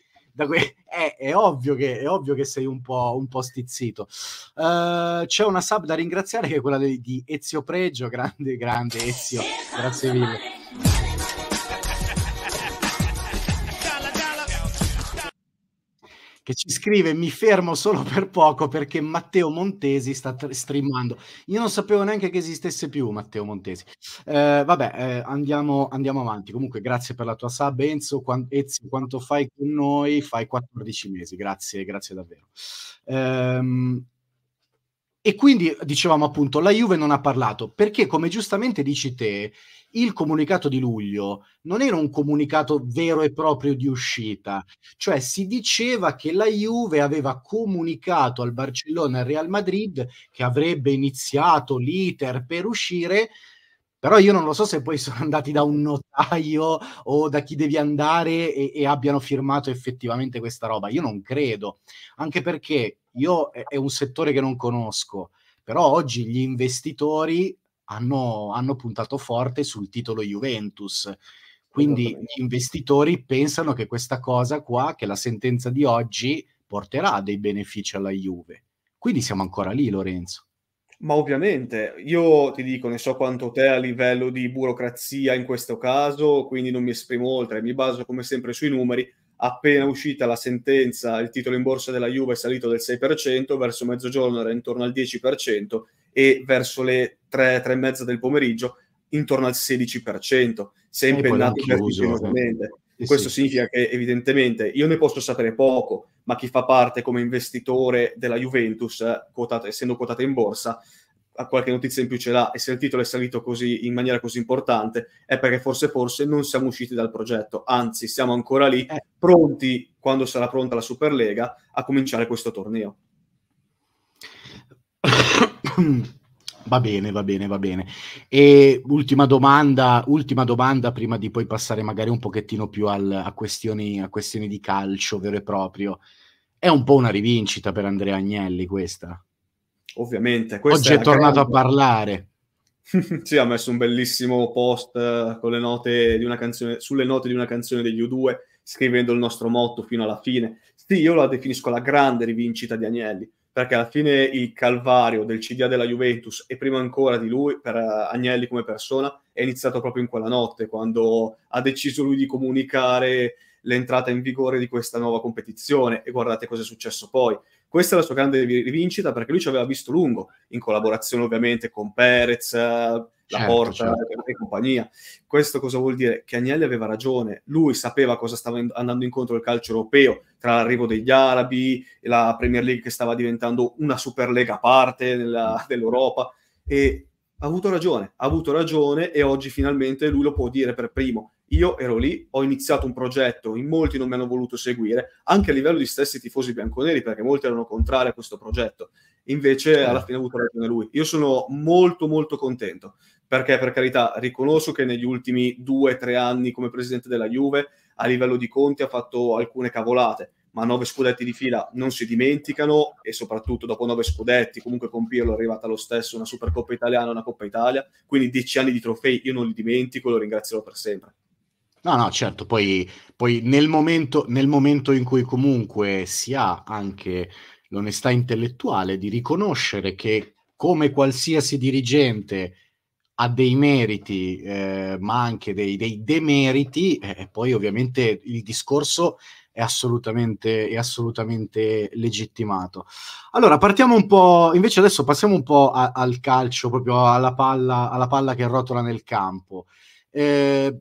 B: que- è, è, ovvio che, è, ovvio che, sei un po', un po stizzito. Uh, c'è una sub da ringraziare che è quella di, di Ezio Pregio, grande, grande Ezio, grazie mille. che ci scrive mi fermo solo per poco perché Matteo Montesi sta streamando. Io non sapevo neanche che esistesse più Matteo Montesi. Eh, vabbè, eh, andiamo, andiamo, avanti. Comunque grazie per la tua sub Enzo, quan- Ezio, quanto fai con noi? Fai 14 mesi, grazie, grazie davvero. Ehm, e quindi dicevamo appunto, la Juve non ha parlato perché come giustamente dici te, il comunicato di luglio non era un comunicato vero e proprio di uscita, cioè si diceva che la Juve aveva comunicato al Barcellona e al Real Madrid che avrebbe iniziato l'iter per uscire però io non lo so se poi sono andati da un notaio o da chi devi andare e, e abbiano firmato effettivamente questa roba. Io non credo, anche perché io è, è un settore che non conosco, però oggi gli investitori hanno, hanno puntato forte sul titolo Juventus. Quindi gli investitori pensano che questa cosa qua, che la sentenza di oggi porterà dei benefici alla Juve. Quindi siamo ancora lì, Lorenzo.
C: Ma ovviamente, io ti dico, ne so quanto te a livello di burocrazia in questo caso, quindi non mi esprimo oltre, mi baso come sempre sui numeri. Appena uscita la sentenza, il titolo in borsa della Juve è salito del 6%, verso mezzogiorno era intorno al 10%, e verso le 3, 3 e mezza del pomeriggio intorno al 16%, sempre nato vertiginosamente. Eh. Questo sì. significa che evidentemente io ne posso sapere poco, ma chi fa parte come investitore della Juventus, quotato, essendo quotata in borsa, qualche notizia in più ce l'ha e se il titolo è salito così in maniera così importante è perché forse forse non siamo usciti dal progetto, anzi siamo ancora lì eh. pronti quando sarà pronta la Superlega a cominciare questo torneo.
B: Va bene, va bene, va bene. E ultima domanda, ultima domanda prima di poi passare magari un pochettino più al, a, questioni, a, questioni, di calcio vero e proprio. È un po' una rivincita per Andrea Agnelli questa.
C: Ovviamente. Questa Oggi è, è tornato grande. a parlare. sì, ha messo un bellissimo post eh, canzone, sulle note di una canzone degli U2, scrivendo il nostro motto fino alla fine. Sì, io la definisco la grande rivincita di Agnelli perché alla fine il calvario del CDA della Juventus e prima ancora di lui, per eh, Agnelli come persona, è iniziato proprio in quella notte, quando ha deciso lui di comunicare l'entrata in vigore di questa nuova competizione e guardate cosa è successo poi. Questa è la sua grande rivincita perché lui ci aveva visto lungo, in collaborazione ovviamente con Perez, eh, la certo, porta certo. e compagnia. Questo cosa vuol dire? Che Agnelli aveva ragione, lui sapeva cosa stava andando incontro il calcio europeo, tra l'arrivo degli arabi, la Premier League che stava diventando una Superlega a parte della, mm. dell'Europa e ha avuto ragione, ha avuto ragione e oggi finalmente lui lo può dire per primo. Io ero lì, ho iniziato un progetto, in molti non mi hanno voluto seguire, anche a livello di stessi tifosi bianconeri, perché molti erano contrari a questo progetto. Invece certo. alla fine ha avuto ragione lui. Io sono molto molto contento perché per carità riconosco che negli ultimi due tre anni come presidente della Juve a livello di conti ha fatto alcune cavolate, ma nove scudetti di fila non si dimenticano e soprattutto dopo nove scudetti, comunque con Pirlo è arrivata lo stesso una Supercoppa italiana, una Coppa Italia, quindi dieci anni di trofei io non li dimentico, lo ringrazierò per sempre.
B: No, no, certo, poi, poi nel, momento, nel momento in cui comunque si ha anche l'onestà intellettuale di riconoscere che come qualsiasi dirigente ha dei meriti, eh, ma anche dei, dei demeriti, eh, e poi ovviamente il discorso è assolutamente, è assolutamente, legittimato. Allora, partiamo un po', invece adesso passiamo un po' a, al calcio, proprio alla palla, alla palla, che rotola nel campo. Eh,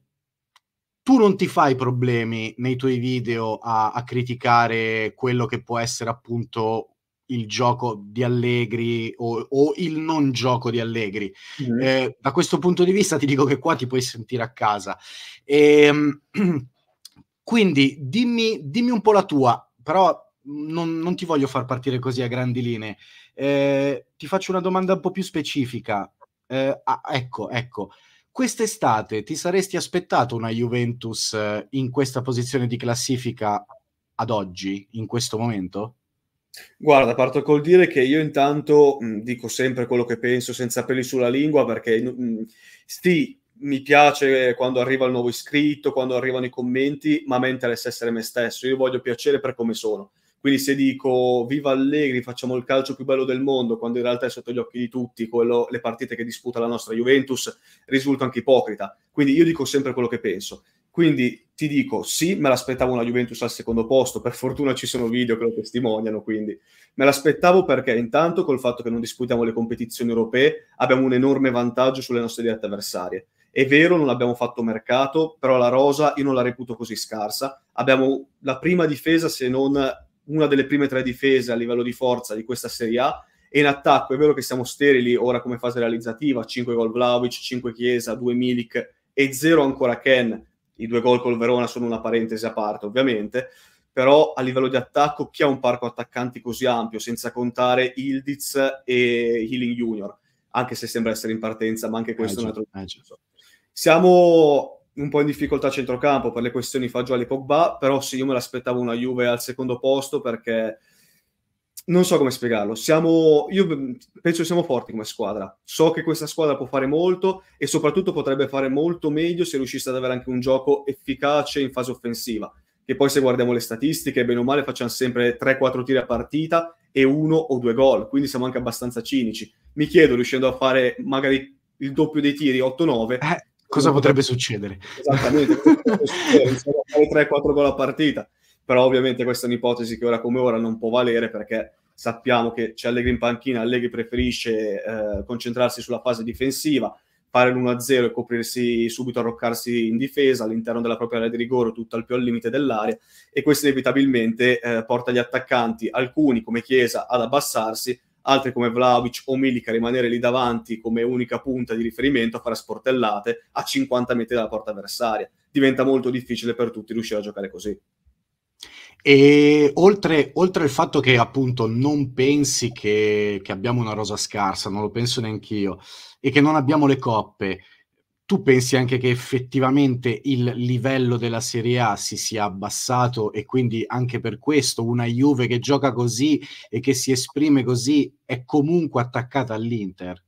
B: tu non ti fai problemi nei tuoi video a, a criticare quello che può essere appunto il gioco di Allegri o, o il non gioco di Allegri. Mm-hmm. Eh, da questo punto di vista ti dico che qua ti puoi sentire a casa. E, ehm, quindi dimmi, dimmi un po' la tua, però non, non, ti voglio far partire così a grandi linee. Eh, ti faccio una domanda un po' più specifica. Eh, ah, ecco, ecco. Quest'estate ti saresti aspettato una Juventus eh, in questa posizione di classifica ad oggi, in questo momento?
C: Guarda, parto col dire che io intanto mh, dico sempre quello che penso senza peli sulla lingua perché mh, sì, mi piace quando arriva il nuovo iscritto, quando arrivano i commenti, ma a me interessa essere me stesso, io voglio piacere per come sono. Quindi se dico viva Allegri, facciamo il calcio più bello del mondo, quando in realtà è sotto gli occhi di tutti quello, le partite che disputa la nostra Juventus, risulta anche ipocrita. Quindi io dico sempre quello che penso. Quindi ti dico sì, me l'aspettavo una Juventus al secondo posto, per fortuna ci sono video che lo testimoniano, quindi me l'aspettavo perché intanto col fatto che non disputiamo le competizioni europee abbiamo un enorme vantaggio sulle nostre dirette avversarie. È vero, non abbiamo fatto mercato, però la rosa io non la reputo così scarsa. Abbiamo la prima difesa, se non una delle prime tre difese a livello di forza di questa Serie A. E in attacco è vero che siamo sterili ora come fase realizzativa, 5 gol Vlaovic, 5 Chiesa, 2 Milik e 0 ancora Ken, i due gol col Verona sono una parentesi a parte ovviamente, però a livello di attacco chi ha un parco attaccanti così ampio, senza contare Ildiz e Healing Junior, anche se sembra essere in partenza, ma anche questo ah, è un altro... Ah, Siamo un po' in difficoltà a centrocampo per le questioni Fagioli e Pogba, però sì, io me l'aspettavo una Juve al secondo posto perché non so come spiegarlo. Siamo, io penso che siamo forti come squadra. So che questa squadra può fare molto e soprattutto potrebbe fare molto meglio se riuscisse ad avere anche un gioco efficace in fase offensiva. Che poi, se guardiamo le statistiche, bene o male, facciamo sempre 3-4 tiri a partita e uno o due gol. Quindi siamo anche abbastanza cinici. Mi chiedo, riuscendo a fare magari il doppio dei tiri 8-9. Eh, cosa potrebbe succedere? Esattamente, potrebbe succedere? 3-4 gol a partita però ovviamente questa è un'ipotesi che ora come ora non può valere perché sappiamo che c'è Allegri in panchina, Allegri preferisce eh, concentrarsi sulla fase difensiva, fare l'1-0 e coprirsi subito, arroccarsi in difesa all'interno della propria area di rigore, tutto al più al limite dell'area, e questo inevitabilmente eh, porta gli attaccanti, alcuni come Chiesa, ad abbassarsi, altri come Vlaovic o Milica a rimanere lì davanti come unica punta di riferimento a fare sportellate a 50 metri dalla porta avversaria. Diventa molto difficile per tutti riuscire a giocare così.
B: E oltre, oltre il fatto che appunto non pensi che, che abbiamo una rosa scarsa, non lo penso neanche io, e che non abbiamo le coppe, tu pensi anche che effettivamente il livello della Serie A si sia abbassato e quindi anche per questo una Juve che gioca così e che si esprime così è comunque attaccata all'Inter?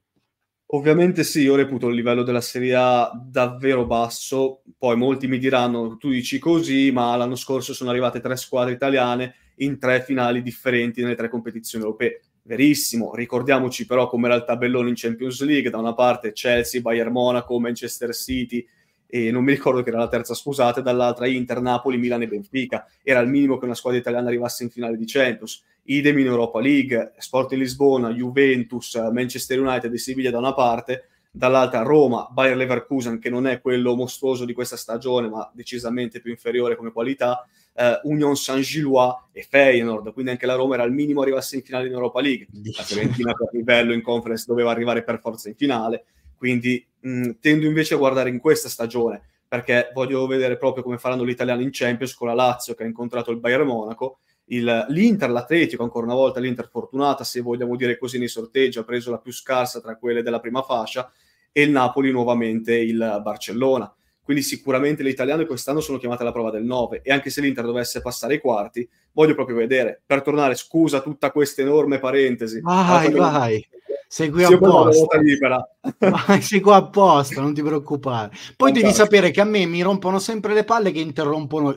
B: Ovviamente sì, io reputo il livello della Serie
C: A davvero basso, poi molti mi diranno tu dici così, ma l'anno scorso sono arrivate tre squadre italiane in tre finali differenti nelle tre competizioni europee. Verissimo, ricordiamoci però com'era il tabellone in Champions League, da una parte Chelsea, Bayern Monaco, Manchester City, e non mi ricordo che era la terza, scusate, dall'altra Inter, Napoli, Milano e Benfica. Era il minimo che una squadra italiana arrivasse in finale di Champions. Idem in Europa League, Sport in Lisbona, Juventus, Manchester United e Siviglia da una parte, dall'altra Roma, Bayer Leverkusen, che non è quello mostruoso di questa stagione, ma decisamente più inferiore come qualità, eh, Union Saint-Gillois e Feyenoord. Quindi anche la Roma era il minimo arrivasse in finale in Europa League. La Fiorentina per livello in conference doveva arrivare per forza in finale quindi mh, mm, tendo invece a guardare in questa stagione, perché voglio vedere proprio come faranno gli in Champions con la Lazio che ha incontrato il Bayern Monaco, il, l'Inter, l'Atletico, ancora una volta l'Inter fortunata, se vogliamo dire così, nei sorteggi ha preso la più scarsa tra quelle della prima fascia, e il Napoli nuovamente il Barcellona. Quindi sicuramente le italiane quest'anno sono chiamate alla prova del 9 e anche se l'Inter dovesse passare ai quarti, voglio proprio vedere. Per tornare, scusa tutta questa enorme parentesi. Vai, vai. Segui sì, apposta. Libera.
B: Segui apposta, non ti preoccupare. Poi devi sapere che a me mi rompono sempre le palle che,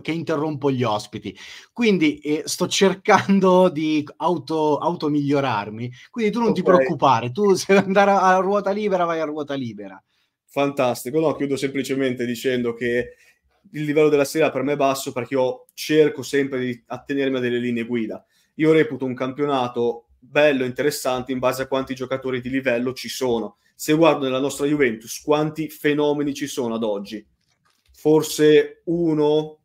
B: che interrompo gli ospiti. Quindi eh, sto cercando di auto, automigliorarmi. Quindi tu non okay. ti preoccupare, tu se vuoi andare a, a ruota libera vai a ruota libera. Fantastico,
C: no, chiudo semplicemente dicendo che il livello della sera per me è basso perché io cerco sempre di attenermi a delle linee guida. Io reputo un campionato bello, interessante in base a quanti giocatori di livello ci sono. Se guardo nella nostra Juventus, quanti fenomeni ci sono ad oggi? Forse uno,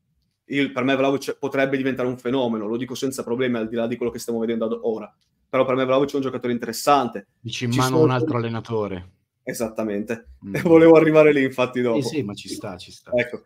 C: il, per me Vlaovic potrebbe diventare un fenomeno, lo dico senza problemi al di là di quello che stiamo vedendo ad ora. Però per me Vlaovic è un giocatore interessante. Dici in ci mano un altro allenatore. Esattamente. Mm. Volevo arrivare lì infatti dopo. Eh sì, ma ci sta,
B: ci sta. Ecco.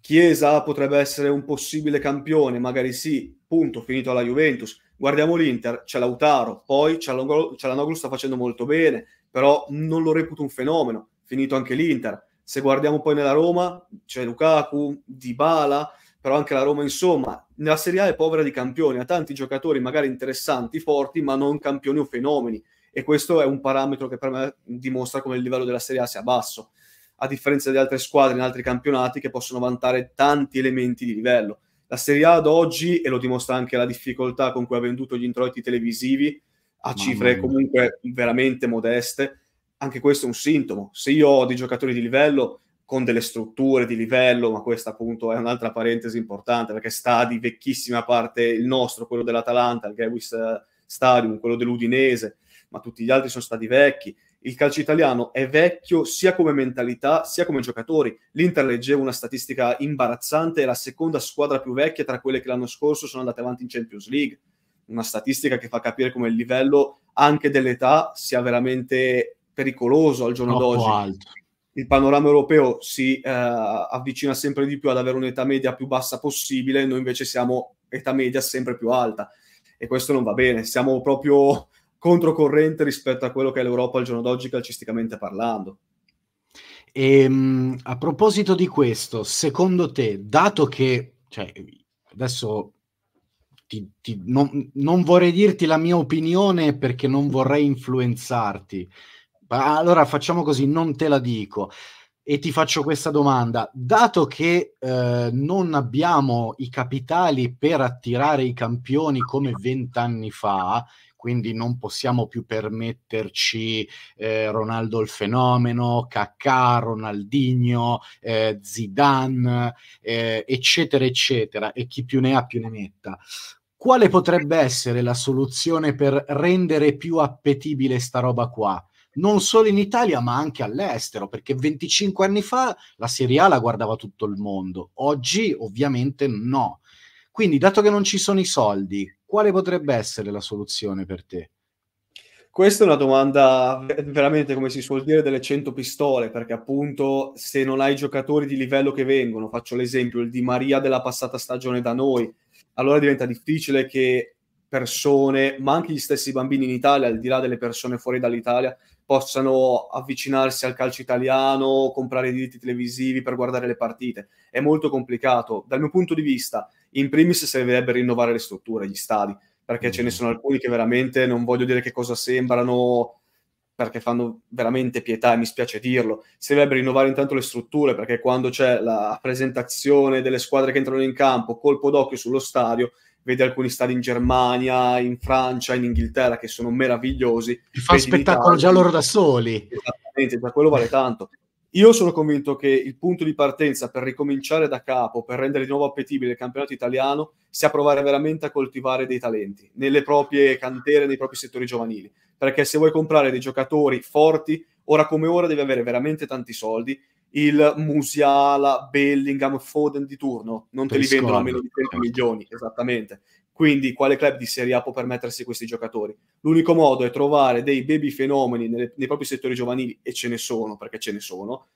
C: Chiesa potrebbe essere un possibile campione, magari sì, punto, finito alla Juventus. Guardiamo l'Inter, c'è Lautaro, poi c'è Cialanoglu sta facendo molto bene, però non lo reputo un fenomeno, finito anche l'Inter. Se guardiamo poi nella Roma, c'è Lukaku, Dybala, però anche la Roma, insomma, nella Serie A è povera di campioni, ha tanti giocatori magari interessanti, forti, ma non campioni o fenomeni. E questo è un parametro che per me dimostra come il livello della Serie A sia basso, a differenza di altre squadre in altri campionati che possono vantare tanti elementi di livello. La Serie A ad oggi, e lo dimostra anche la difficoltà con cui ha venduto gli introiti televisivi, a cifre comunque veramente modeste, anche questo è un sintomo. Se io ho dei giocatori di livello, con delle strutture di livello, ma questa appunto è un'altra parentesi importante, perché sta di vecchissima parte il nostro, quello dell'Atalanta, il Grewis eh, Stadium, quello dell'Udinese, ma tutti gli altri sono stati vecchi il calcio italiano è vecchio sia come mentalità sia come giocatori. L'Inter leggeva una statistica imbarazzante, è la seconda squadra più vecchia tra quelle che l'anno scorso sono andate avanti in Champions League. Una statistica che fa capire come il livello anche dell'età sia veramente pericoloso al giorno Troppo d'oggi. Alto. Il panorama europeo si eh, avvicina sempre di più ad avere un'età media più bassa possibile, noi invece siamo età media sempre più alta e questo non va bene, siamo proprio controcorrente rispetto a quello che è l'Europa al giorno d'oggi calcisticamente parlando.
B: E, ehm, a proposito di questo, secondo te, dato che cioè, adesso ti, ti, non, non, vorrei dirti la mia opinione perché non vorrei influenzarti, allora facciamo così, non te la dico. E ti faccio questa domanda, dato che eh, non abbiamo i capitali per attirare i campioni come vent'anni fa, quindi non possiamo più permetterci eh, Ronaldo il fenomeno, Kaká, Ronaldinho, eh, Zidane, eh, eccetera, eccetera, e chi più ne ha più ne metta. Quale potrebbe essere la soluzione per rendere più appetibile sta roba qua? non solo in Italia ma anche all'estero, perché 25 anni fa la Serie A la guardava tutto il mondo, oggi ovviamente no. Quindi, dato che non ci sono i soldi, quale potrebbe essere la soluzione per te?
C: Questa è una domanda veramente, come si suol dire, delle 100 pistole, perché appunto se non hai giocatori di livello che vengono, faccio l'esempio, il Di Maria della passata stagione da noi, allora diventa difficile che persone, ma anche gli stessi bambini in Italia, al di là delle persone fuori dall'Italia, possano avvicinarsi al calcio italiano, comprare i diritti televisivi per guardare le partite. È molto complicato. Dal mio punto di vista, in primis servirebbe rinnovare le strutture, gli stadi, perché ce ne mm. sono alcuni che veramente non voglio dire che cosa sembrano, perché fanno veramente pietà e mi spiace dirlo. Servirebbe rinnovare intanto le strutture, perché quando c'è la presentazione delle squadre che entrano in campo, colpo d'occhio sullo stadio, vedi alcuni stadi in Germania, in Francia, in Inghilterra che sono meravigliosi. Ti fa spettacolo già loro da
B: soli.
C: Esattamente, da quello vale tanto. Io sono convinto che il punto di partenza per ricominciare da capo, per rendere di nuovo appetibile il campionato italiano, sia provare veramente a coltivare dei talenti nelle proprie cantere, nei propri settori giovanili. Perché se vuoi comprare dei giocatori forti, ora come ora devi avere veramente tanti soldi. Il Musiala, Bellingham, Foden di turno non per te li vendono a meno di 30 certo. milioni, esattamente. Quindi quale club di Serie A può permettersi questi giocatori? L'unico modo è trovare dei baby fenomeni nelle, nei propri settori giovanili, e ce ne sono, perché ce ne sono,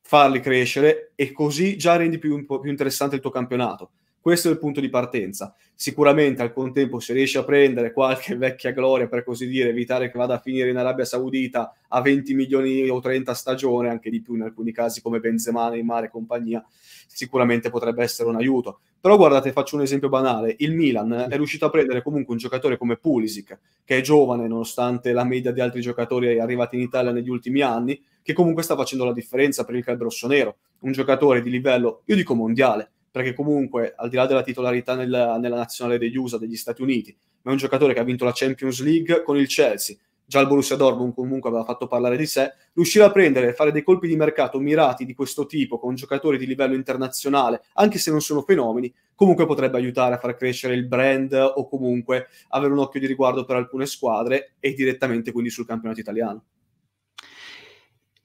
C: farli crescere e così già rendi più, più interessante il tuo campionato questo è il punto di partenza. Sicuramente al contempo se riesce a prendere qualche vecchia gloria, per così dire, evitare che vada a finire in Arabia Saudita a 20 milioni o 30 stagione, anche di più in alcuni casi come Benzema, Neymar e compagnia, sicuramente potrebbe essere un aiuto. Però guardate, faccio un esempio banale, il Milan è riuscito a prendere comunque un giocatore come Pulisic, che è giovane nonostante la media di altri giocatori arrivati in Italia negli ultimi anni, che comunque sta facendo la differenza per il calcio rossonero, un giocatore di livello, io dico mondiale perché comunque al di là della titolarità nella, nella nazionale degli USA, degli Stati Uniti, ma è un giocatore che ha vinto la Champions League con il Chelsea, già il Borussia Dortmund comunque aveva fatto parlare di sé, riuscire a prendere e fare dei colpi di mercato mirati di questo tipo con giocatori di livello internazionale, anche se non sono fenomeni, comunque potrebbe aiutare a far crescere il brand o comunque avere un occhio di riguardo per alcune squadre e direttamente
B: quindi sul campionato italiano.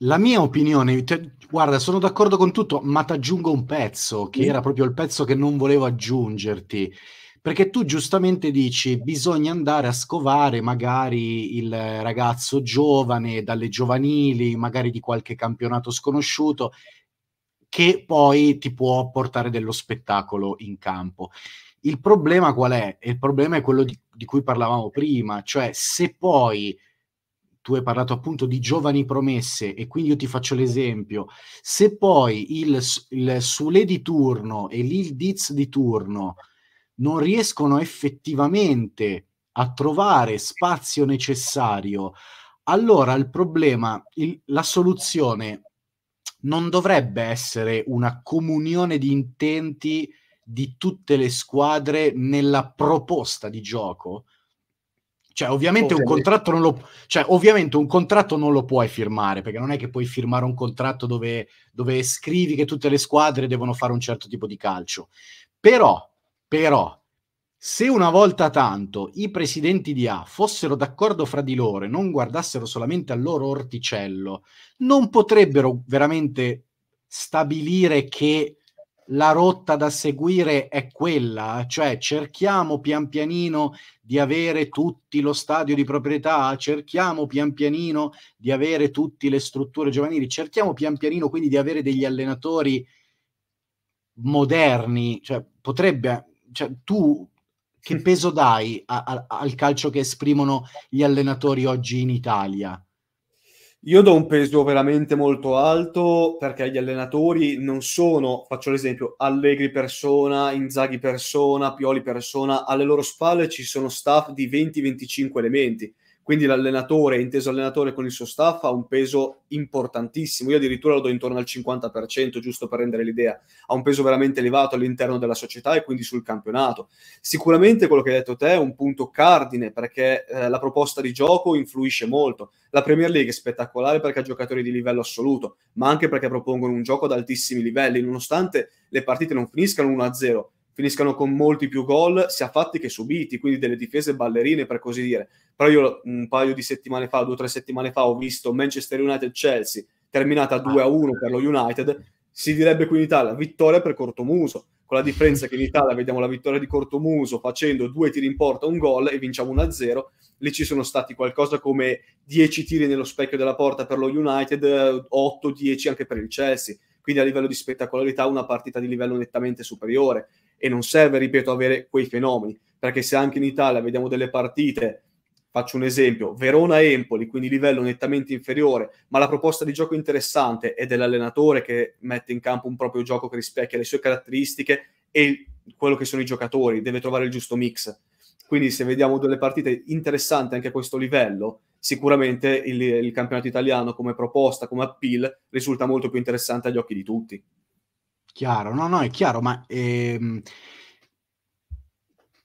B: La mia opinione, te, guarda, sono d'accordo con tutto, ma ti aggiungo un pezzo, che mm. era proprio il pezzo che non volevo aggiungerti, perché tu giustamente dici bisogna andare a scovare magari il ragazzo giovane dalle giovanili, magari di qualche campionato sconosciuto, che poi ti può portare dello spettacolo in campo. Il problema qual è? Il problema è quello di, di cui parlavamo prima, cioè se poi tu hai parlato appunto di giovani promesse e quindi io ti faccio l'esempio, se poi il, il Sule di turno e l'Il Diz di turno non riescono effettivamente a trovare spazio necessario, allora il problema, il, la soluzione non dovrebbe essere una comunione di intenti di tutte le squadre nella proposta di gioco, cioè, ovviamente, ovviamente. Oh, un lo, cioè, ovviamente, Un contratto non lo, puoi firmare, perché non è che puoi firmare un contratto dove, dove scrivi che tutte le squadre devono fare un certo tipo di calcio. Però, però, se una volta tanto i presidenti di A fossero d'accordo fra di loro e non guardassero solamente al loro orticello, non potrebbero veramente stabilire che la rotta da seguire è quella, cioè cerchiamo pian pianino di avere tutti lo stadio di proprietà, cerchiamo pian pianino di avere tutte le strutture giovanili, cerchiamo pian pianino quindi di avere degli allenatori moderni, cioè potrebbe, cioè, tu che peso dai a, a, al calcio che esprimono gli allenatori oggi in Italia? Io do un peso veramente molto alto perché gli
C: allenatori non sono, faccio l'esempio, Allegri persona, Inzaghi persona, Pioli persona, alle loro spalle ci sono staff di 20-25 elementi quindi l'allenatore, inteso allenatore con il suo staff, ha un peso importantissimo. Io addirittura lo do intorno al 50%, giusto per rendere l'idea. Ha un peso veramente elevato all'interno della società e quindi sul campionato. Sicuramente quello che hai detto te è un punto cardine perché eh, la proposta di gioco influisce molto. La Premier League è spettacolare perché ha giocatori di livello assoluto, ma anche perché propongono un gioco ad altissimi livelli, nonostante le partite non finiscano 1-0 finiscano con molti più gol sia fatti che subiti, quindi delle difese ballerine per così dire. Però io un paio di settimane fa, due o tre settimane fa, ho visto Manchester United-Chelsea terminata 2-1 ah. a per lo United, si direbbe qui in Italia vittoria per Cortomuso, con la differenza che in Italia vediamo la vittoria di Cortomuso facendo due tiri in porta, un gol e vinciamo 1-0, a lì ci sono stati qualcosa come 10 tiri nello specchio della porta per lo United, 8-10 anche per il Chelsea, quindi a livello di spettacolarità una partita di livello nettamente superiore e non serve, ripeto, avere quei fenomeni, perché se anche in Italia vediamo delle partite, faccio un esempio, Verona-Empoli, quindi livello nettamente inferiore, ma la proposta di gioco interessante è dell'allenatore che mette in campo un proprio gioco che rispecchia le sue caratteristiche e quello che sono i giocatori, deve trovare il giusto mix. Quindi se vediamo delle partite interessanti anche a questo livello, sicuramente il, il campionato italiano come proposta, come appeal, risulta molto più interessante agli occhi di tutti.
B: Chiaro, no, no, è chiaro, ma ehm,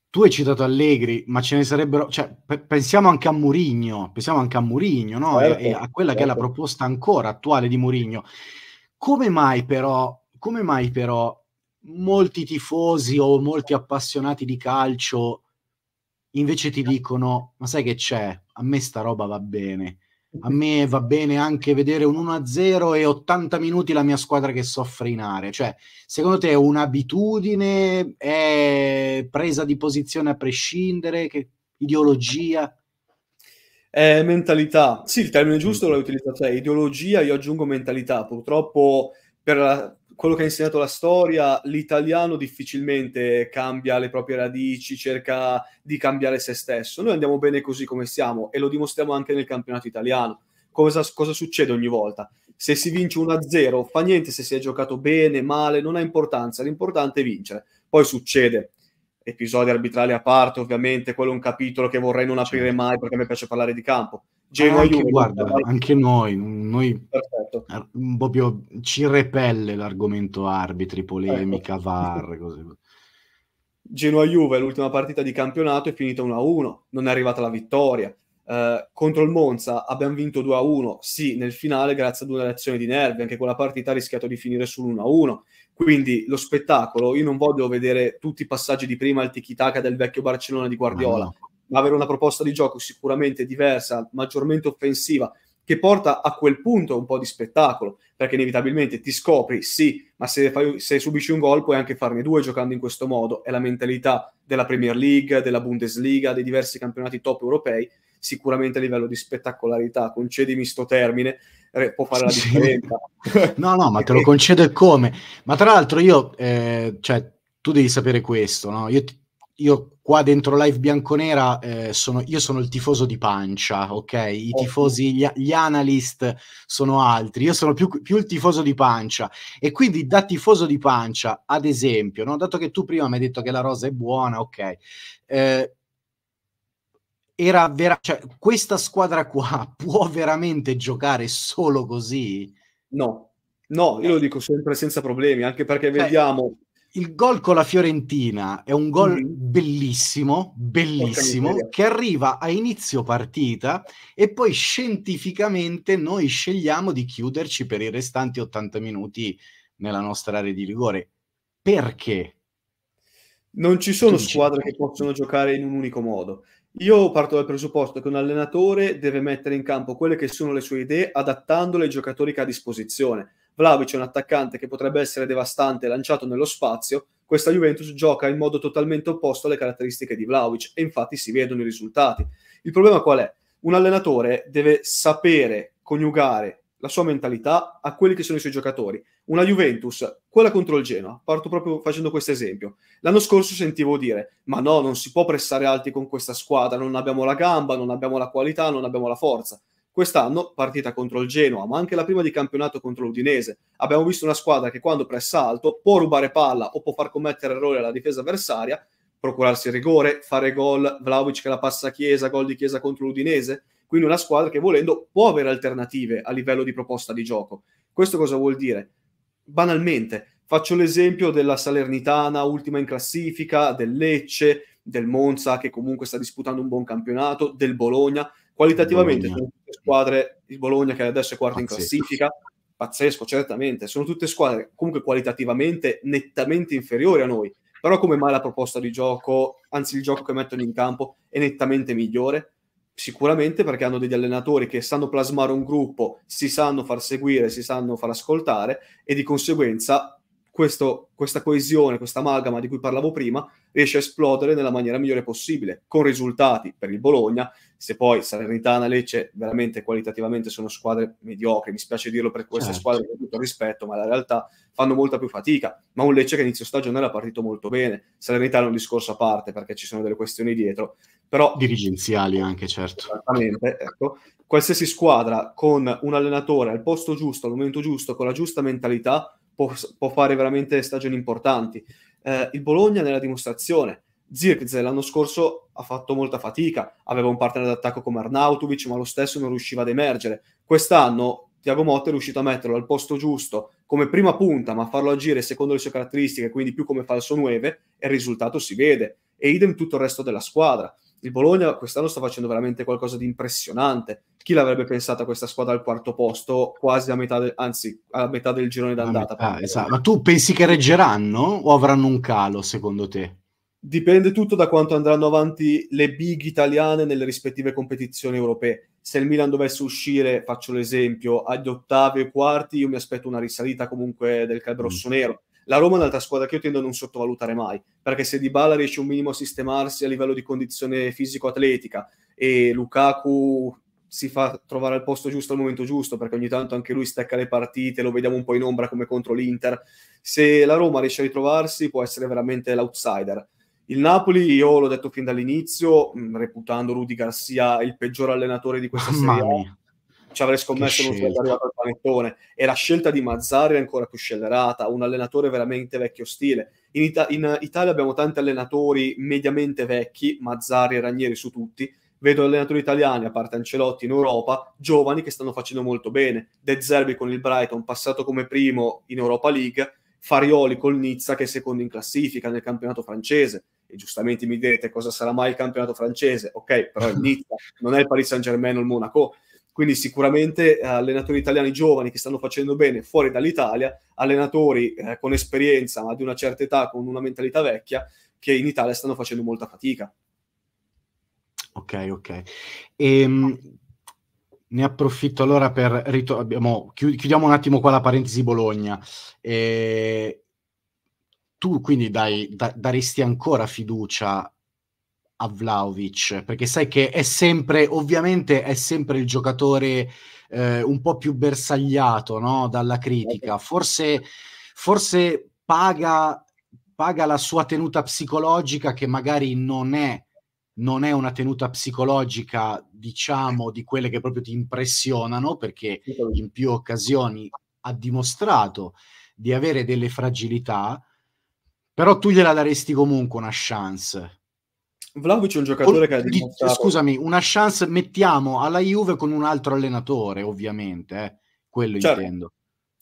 B: tu hai citato Allegri, ma ce ne sarebbero, cioè, pe- pensiamo anche a Murigno, pensiamo anche a Murigno, no? Certo, e, e, certo, a quella certo. che è la certo. proposta ancora attuale di Murigno. Come mai però, come mai però molti tifosi o molti appassionati di calcio invece ti dicono, ma sai che c'è, a me sta roba va bene a me va bene anche vedere un 1-0 e 80 minuti la mia squadra che soffre in area. Cioè, secondo te è un'abitudine, è presa di posizione a prescindere, che ideologia? È
C: mentalità. Sì, il termine giusto l'hai utilizzato te. Ideologia, io aggiungo mentalità. Purtroppo per la, quello che ha insegnato la storia, l'italiano difficilmente cambia le proprie radici, cerca di cambiare se stesso. Noi andiamo bene così come siamo e lo dimostriamo anche nel campionato italiano. Cosa, cosa succede ogni volta? Se si vince 1-0, fa niente se si è giocato bene, male, non ha importanza, l'importante è vincere. Poi succede, episodi arbitrali a parte, ovviamente, quello è un capitolo che vorrei non aprire certo. mai perché a me piace parlare di campo. Ah, Genoa anche, Juve, guarda,
B: parlare... anche noi, noi Perfetto. proprio ci repelle l'argomento arbitri, polemica, ecco. VAR, così. Genoa
C: Juve, l'ultima partita di campionato è finita 1-1, non è arrivata la vittoria. Eh, contro il Monza abbiamo vinto 2-1, sì, nel finale grazie ad una reazione di nervi, anche quella partita ha rischiato di finire sull'1-1 quindi lo spettacolo, io non voglio vedere tutti i passaggi di prima al tiki-taka del vecchio Barcellona di Guardiola, ma avere una proposta di gioco sicuramente diversa, maggiormente offensiva, che porta a quel punto un po' di spettacolo, perché inevitabilmente ti scopri, sì, ma se, fai, se subisci un gol puoi anche farne due giocando in questo modo, è la mentalità della Premier League, della Bundesliga, dei diversi campionati top europei, sicuramente a livello di spettacolarità, concedimi sto termine, può fare la differenza. Sì.
B: No, no, ma te lo concedo e come. Ma tra l'altro io, eh, cioè, tu devi sapere questo, no? Io, io qua dentro Live Bianconera eh, sono, io sono il tifoso di pancia, ok? I tifosi, gli, gli analyst sono altri, io sono più, più, il tifoso di pancia. E quindi da tifoso di pancia, ad esempio, no? dato che tu prima mi hai detto che la rosa è buona, ok? Eh, era vera- cioè, questa squadra qua può veramente giocare solo così? No, no, io eh. lo dico sempre senza problemi, anche perché cioè, vediamo... Il gol con la Fiorentina è un gol mm. bellissimo, bellissimo, che arriva a inizio partita e poi scientificamente noi scegliamo di chiuderci per i restanti 80 minuti nella nostra area di rigore. Perché? Non ci sono
C: squadre che possono giocare in un unico modo. Io parto dal presupposto che un allenatore deve mettere in campo quelle che sono le sue idee adattandole ai giocatori che ha a disposizione. Vlaovic è un attaccante che potrebbe essere devastante lanciato nello spazio, questa Juventus gioca in modo totalmente opposto alle caratteristiche di Vlaovic e infatti si vedono i risultati. Il problema qual è? Un allenatore deve sapere coniugare la sua mentalità a quelli che sono i suoi giocatori. Una Juventus, quella contro il Genoa, parto proprio facendo questo esempio. L'anno scorso sentivo dire, ma no, non si può pressare alti con questa squadra, non abbiamo la gamba, non abbiamo la qualità, non abbiamo la forza. Quest'anno, partita contro il Genoa, ma anche la prima di campionato contro l'Udinese, abbiamo visto una squadra che quando pressa alto può rubare palla o può far commettere errori alla difesa avversaria, procurarsi rigore, fare gol, Vlaovic che la passa a Chiesa, gol di Chiesa contro l'Udinese. Quindi una squadra che volendo può avere alternative a livello di proposta di gioco. Questo cosa vuol dire? Banalmente, faccio l'esempio della Salernitana, ultima in classifica, del Lecce, del Monza che comunque sta disputando un buon campionato, del Bologna. Qualitativamente Bologna. sono tutte squadre, il Bologna che adesso è quarta in classifica, pazzesco certamente, sono tutte squadre comunque qualitativamente nettamente inferiori a noi, però come mai la proposta di gioco, anzi il gioco che mettono in campo è nettamente migliore? Sicuramente perché hanno degli allenatori che sanno plasmare un gruppo, si sanno far seguire, si sanno far ascoltare e di conseguenza questo, questa coesione, questa amalgama di cui parlavo prima, riesce a esplodere nella maniera migliore possibile, con risultati per il Bologna, se poi Salernitana, Lecce veramente qualitativamente sono squadre mediocre, mi spiace dirlo per queste certo. squadre con tutto il rispetto, ma la realtà fanno molta più fatica, ma un Lecce che inizio stagione era partito molto bene, Salernitana è un discorso a parte perché ci sono delle questioni dietro, però, dirigenziali anche, certo. Esattamente, ecco. Qualsiasi squadra con un allenatore al posto giusto, al momento giusto, con la giusta mentalità, può, può fare veramente stagioni importanti. Eh, il Bologna nella dimostrazione. Zirkz l'anno scorso ha fatto molta fatica, aveva un partner d'attacco come Arnautovic, ma lo stesso non riusciva ad emergere. Quest'anno Tiago Motta è riuscito a metterlo al posto giusto come prima punta, ma a farlo agire secondo le sue caratteristiche, quindi più come falso 9, e il risultato si vede. E idem tutto il resto della squadra il Bologna quest'anno sta facendo veramente qualcosa di impressionante. Chi l'avrebbe pensato a questa squadra al quarto posto, quasi a metà, del, anzi, a metà del girone d'andata?
B: Ah, esatto. Ma tu pensi che reggeranno o avranno un calo, secondo te?
C: Dipende tutto da quanto andranno
B: avanti le big italiane nelle rispettive competizioni europee. Se il
C: Milan dovesse uscire, faccio l'esempio, agli ottavi e quarti, io mi aspetto una risalita comunque del calbrosso mm. nero la Roma è un'altra squadra che io tendo a non sottovalutare mai, perché se Di Bala riesce un minimo a sistemarsi a livello di condizione fisico-atletica e Lukaku si fa trovare al posto giusto al momento giusto, perché ogni tanto anche lui stecca le partite, lo vediamo un po' in ombra come contro l'Inter. Se la Roma riesce a ritrovarsi, può essere veramente l'outsider. Il Napoli, io l'ho detto fin dall'inizio, reputando Rudy Garcia il peggior allenatore di questa Mamma Mia ci avrei scommesso che non sarebbe arrivato al panettone e la scelta di Mazzari è ancora più scellerata, un allenatore veramente vecchio stile. In, Ita- in Italia abbiamo tanti allenatori mediamente vecchi, Mazzari e Ranieri su tutti, vedo allenatori italiani, a parte Ancelotti, in Europa, giovani che stanno facendo molto bene. De Zerbi con il Brighton, passato come primo in Europa League, Farioli col Nizza che è secondo in classifica nel campionato francese. E giustamente mi direte cosa sarà mai il campionato francese? Ok, però il Nizza non è il Paris Saint-Germain o il Monaco. Quindi sicuramente eh, allenatori italiani giovani che stanno facendo bene fuori dall'Italia, allenatori eh, con esperienza ma di una certa età, con una mentalità vecchia, che in Italia stanno facendo
B: molta fatica. Ok, ok. Ehm, ne approfitto allora per... Ritor- abbiamo, chiudiamo un attimo qua la parentesi Bologna. E eh, tu quindi dai, da, daresti ancora fiducia a Vlaovic, perché sai che è sempre, ovviamente è sempre il giocatore eh, un po' più bersagliato no? dalla critica, forse, forse paga, paga la sua tenuta psicologica che magari non è non è una tenuta psicologica, diciamo, di quelle che proprio ti impressionano, perché in più occasioni ha dimostrato di avere delle fragilità, però tu gliela daresti comunque una chance. Vlaovic è un giocatore o, che ha dimostrato... Scusami, una chance mettiamo alla Juve con un altro allenatore, ovviamente, eh. quello certo. intendo.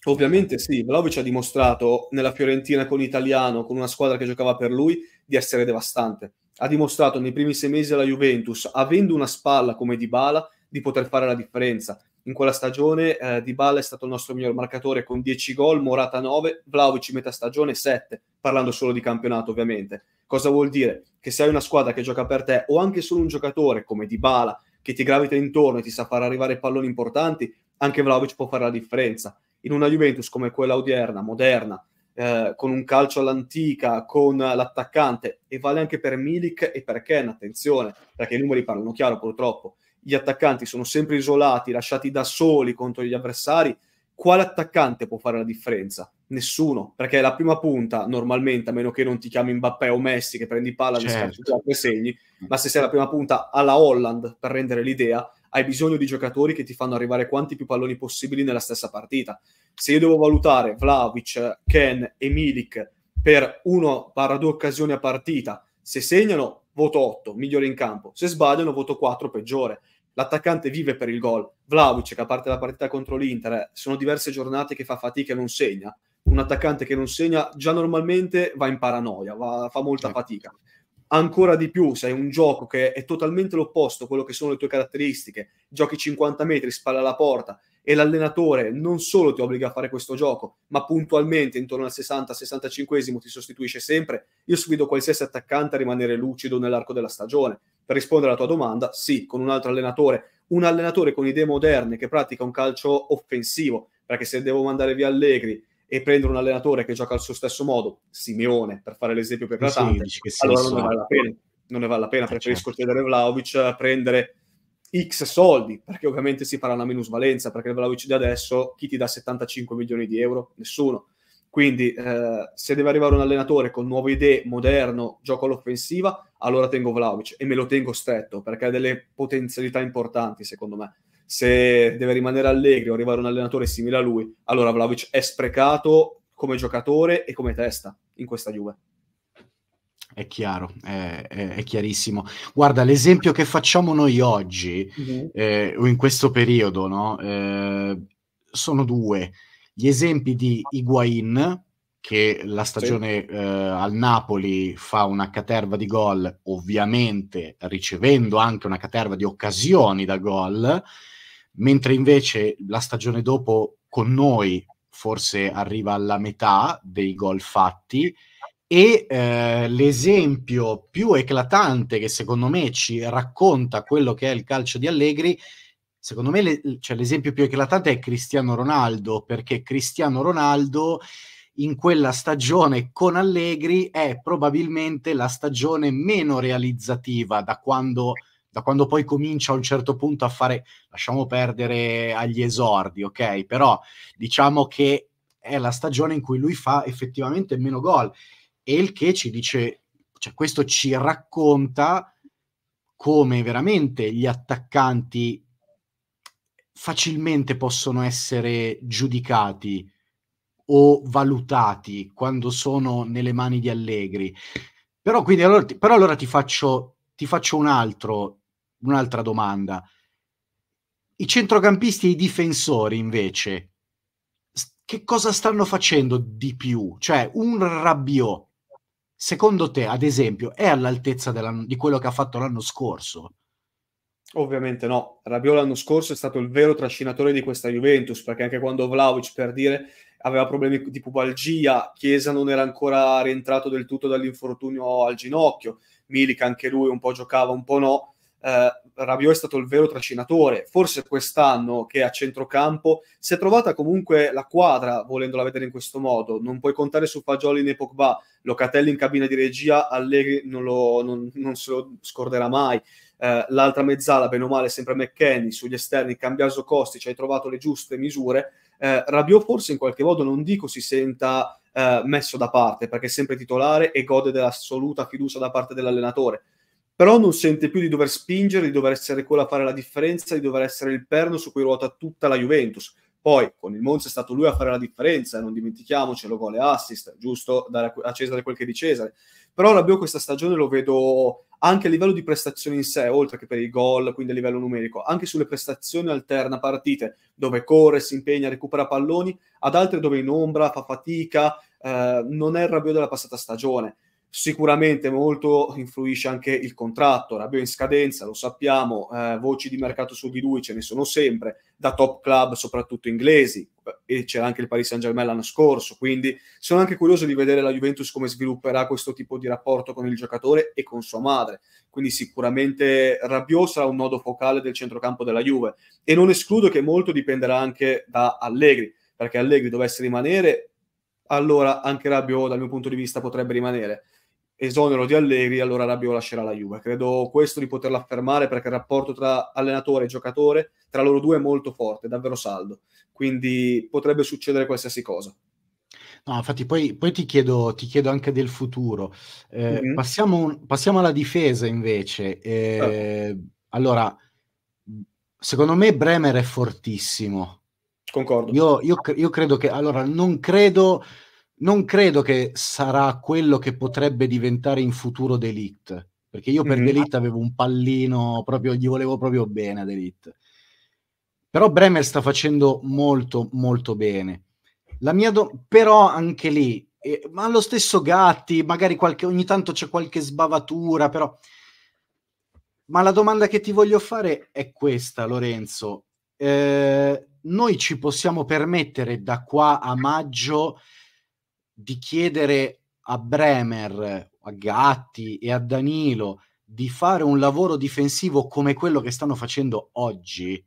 C: Ovviamente sì, Vlaovic ha dimostrato nella Fiorentina con Italiano, con una squadra che giocava per lui, di essere devastante. Ha dimostrato nei primi sei mesi alla Juventus, avendo una spalla come Dybala, di poter fare la differenza. In quella stagione eh, Dybala è stato il nostro miglior marcatore con 10 gol, Morata 9, Vlaovic metà stagione 7, parlando solo di campionato ovviamente. Cosa vuol dire? Che se hai una squadra che gioca per te o anche solo un giocatore come Dybala che ti gravita intorno e ti sa far arrivare palloni importanti, anche Vlaovic può fare la differenza. In una Juventus come quella odierna, moderna, eh, con un calcio all'antica, con l'attaccante, e vale anche per Milik e per Ken, attenzione, perché i numeri parlano chiaro purtroppo, gli attaccanti sono sempre isolati, lasciati da soli contro gli avversari, quale attaccante può fare la differenza? Nessuno, perché la prima punta normalmente, a meno che non ti chiami Mbappé o Messi che prendi palla certo. e scarti quattro segni, mm. ma se sei la prima punta alla Holland, per rendere l'idea, hai bisogno di giocatori che ti fanno arrivare quanti più palloni possibili nella stessa partita. Se io devo valutare Vlaovic, Ken e Milik per uno 1 due occasioni a partita, se segnano voto 8, migliore in campo, se sbagliano voto 4, peggiore. L'attaccante vive per il gol. Vlaovic, che a parte la partita contro l'Inter, eh, sono diverse giornate che fa fatica e non segna un attaccante che non segna già normalmente va in paranoia, va, fa molta fatica. Ancora di più, se hai un gioco che è totalmente l'opposto a quello che sono le tue caratteristiche, giochi 50 metri, spalla alla porta e l'allenatore non solo ti obbliga a fare questo gioco, ma puntualmente intorno al 60-65 ti sostituisce sempre, io sfido qualsiasi attaccante a rimanere lucido nell'arco della stagione. Per rispondere alla tua domanda, sì, con un altro allenatore, un allenatore con idee moderne che pratica un calcio offensivo, perché se devo mandare via Allegri e prendere un allenatore che gioca allo stesso modo, Simeone, per fare l'esempio più eclatante, sì, allora non ne vale la pena. Non ne vale la pena, eh, preferisco certo. chiedere Vlaovic, a prendere X soldi, perché ovviamente si farà una minusvalenza, perché il Vlaovic di adesso chi ti dà 75 milioni di euro? Nessuno. Quindi eh, se deve arrivare un allenatore con nuove idee, moderno, gioco all'offensiva, allora tengo Vlaovic e me lo tengo stretto perché ha delle potenzialità importanti secondo me se deve rimanere Allegri o arrivare un allenatore simile a lui, allora Vlaovic è sprecato come giocatore e come testa in questa Juve.
B: È chiaro, è, è, è, chiarissimo. Guarda, l'esempio che facciamo noi oggi, mm-hmm. eh, o in questo periodo, no? eh, sono due. Gli esempi di Higuain, che la stagione sì. eh, al Napoli fa una caterva di gol, ovviamente ricevendo anche una caterva di occasioni da gol, mentre invece la stagione dopo con noi forse arriva alla metà dei gol fatti e eh, l'esempio più eclatante che secondo me ci racconta quello che è il calcio di Allegri, secondo me le, cioè, l'esempio più eclatante è Cristiano Ronaldo, perché Cristiano Ronaldo in quella stagione con Allegri è probabilmente la stagione meno realizzativa da quando da quando poi comincia a un certo punto a fare, lasciamo perdere agli esordi, ok? Però diciamo che è la stagione in cui lui fa effettivamente meno gol e il che ci dice, cioè questo ci racconta come veramente gli attaccanti facilmente possono essere giudicati o valutati quando sono nelle mani di Allegri. Però, quindi, allora, però allora ti faccio ti faccio un altro un'altra domanda. I centrocampisti e i difensori invece, che cosa stanno facendo di più? Cioè, un Rabiot, secondo te, ad esempio, è all'altezza di quello che ha fatto l'anno scorso?
C: Ovviamente no. Rabiot l'anno scorso è stato il vero trascinatore di questa Juventus, perché anche quando Vlaovic, per dire, aveva problemi di pubalgia, Chiesa non era ancora rientrato del tutto dall'infortunio al ginocchio, Milik anche lui un po' giocava, un po' no, eh, Rabiot è stato il vero trascinatore. Forse quest'anno che a centrocampo si è trovata comunque la quadra, volendola vedere in questo modo. Non puoi contare su Fagioli né Pogba, Locatelli in cabina di regia, Allegri non, lo, non, non se lo scorderà mai. Eh, l'altra mezzala, bene o male, sempre McKenny, sugli esterni, Cambiaso Costi, ci hai trovato le giuste misure. Eh, Rabiot forse in qualche modo, non dico si senta eh, messo da parte, perché è sempre titolare e gode dell'assoluta fiducia da parte dell'allenatore però non sente più di dover spingere, di dover essere quello a fare la differenza, di dover essere il perno su cui ruota tutta la Juventus. Poi con il Monza è stato lui a fare la differenza, non dimentichiamocelo, gol e assist, giusto, dare a Cesare quel che è di Cesare. Però Rabiot questa stagione lo vedo anche a livello di prestazioni in sé, oltre che per i gol, quindi a livello numerico, anche sulle prestazioni alterna partite, dove corre, si impegna, recupera palloni, ad altre dove in ombra, fa fatica, eh, non è il Rabiot della passata stagione Sicuramente molto influisce anche il contratto, Rabiot in scadenza, lo sappiamo, eh, voci di mercato su di lui ce ne sono sempre, da top club soprattutto inglesi, e c'era anche il Paris Saint Germain l'anno scorso, quindi sono anche curioso di vedere la Juventus come svilupperà questo tipo di rapporto con il giocatore e con sua madre, quindi sicuramente Rabiot sarà un nodo focale del centrocampo della Juve e non escludo che molto dipenderà anche da Allegri, perché Allegri dovesse rimanere, allora anche Rabiot dal mio punto di vista potrebbe rimanere esonero di Allegri, allora Rabio lascerà la Juve. Credo questo di poterlo affermare perché il rapporto tra allenatore e giocatore, tra loro due è molto forte, davvero saldo. Quindi potrebbe succedere qualsiasi cosa.
B: No, infatti poi, poi ti, chiedo, ti, chiedo, anche del futuro. Eh, mm-hmm. passiamo, passiamo, alla difesa invece. Eh, oh. Allora, secondo me Bremer è fortissimo. Concordo. Io, io, io credo che, allora, non credo non credo che sarà quello che potrebbe diventare in futuro D'Elite, perché io per mm-hmm. D'Elite avevo un pallino, proprio, gli volevo proprio bene a Elite. Però Bremer sta facendo molto, molto bene. La mia do- però anche lì, eh, ma lo stesso Gatti, magari qualche, ogni tanto c'è qualche sbavatura, però... Ma la domanda che ti voglio fare è questa, Lorenzo. Eh, noi ci possiamo permettere da qua a maggio di chiedere a Bremer, a Gatti e a Danilo di fare un lavoro difensivo come quello che stanno facendo oggi,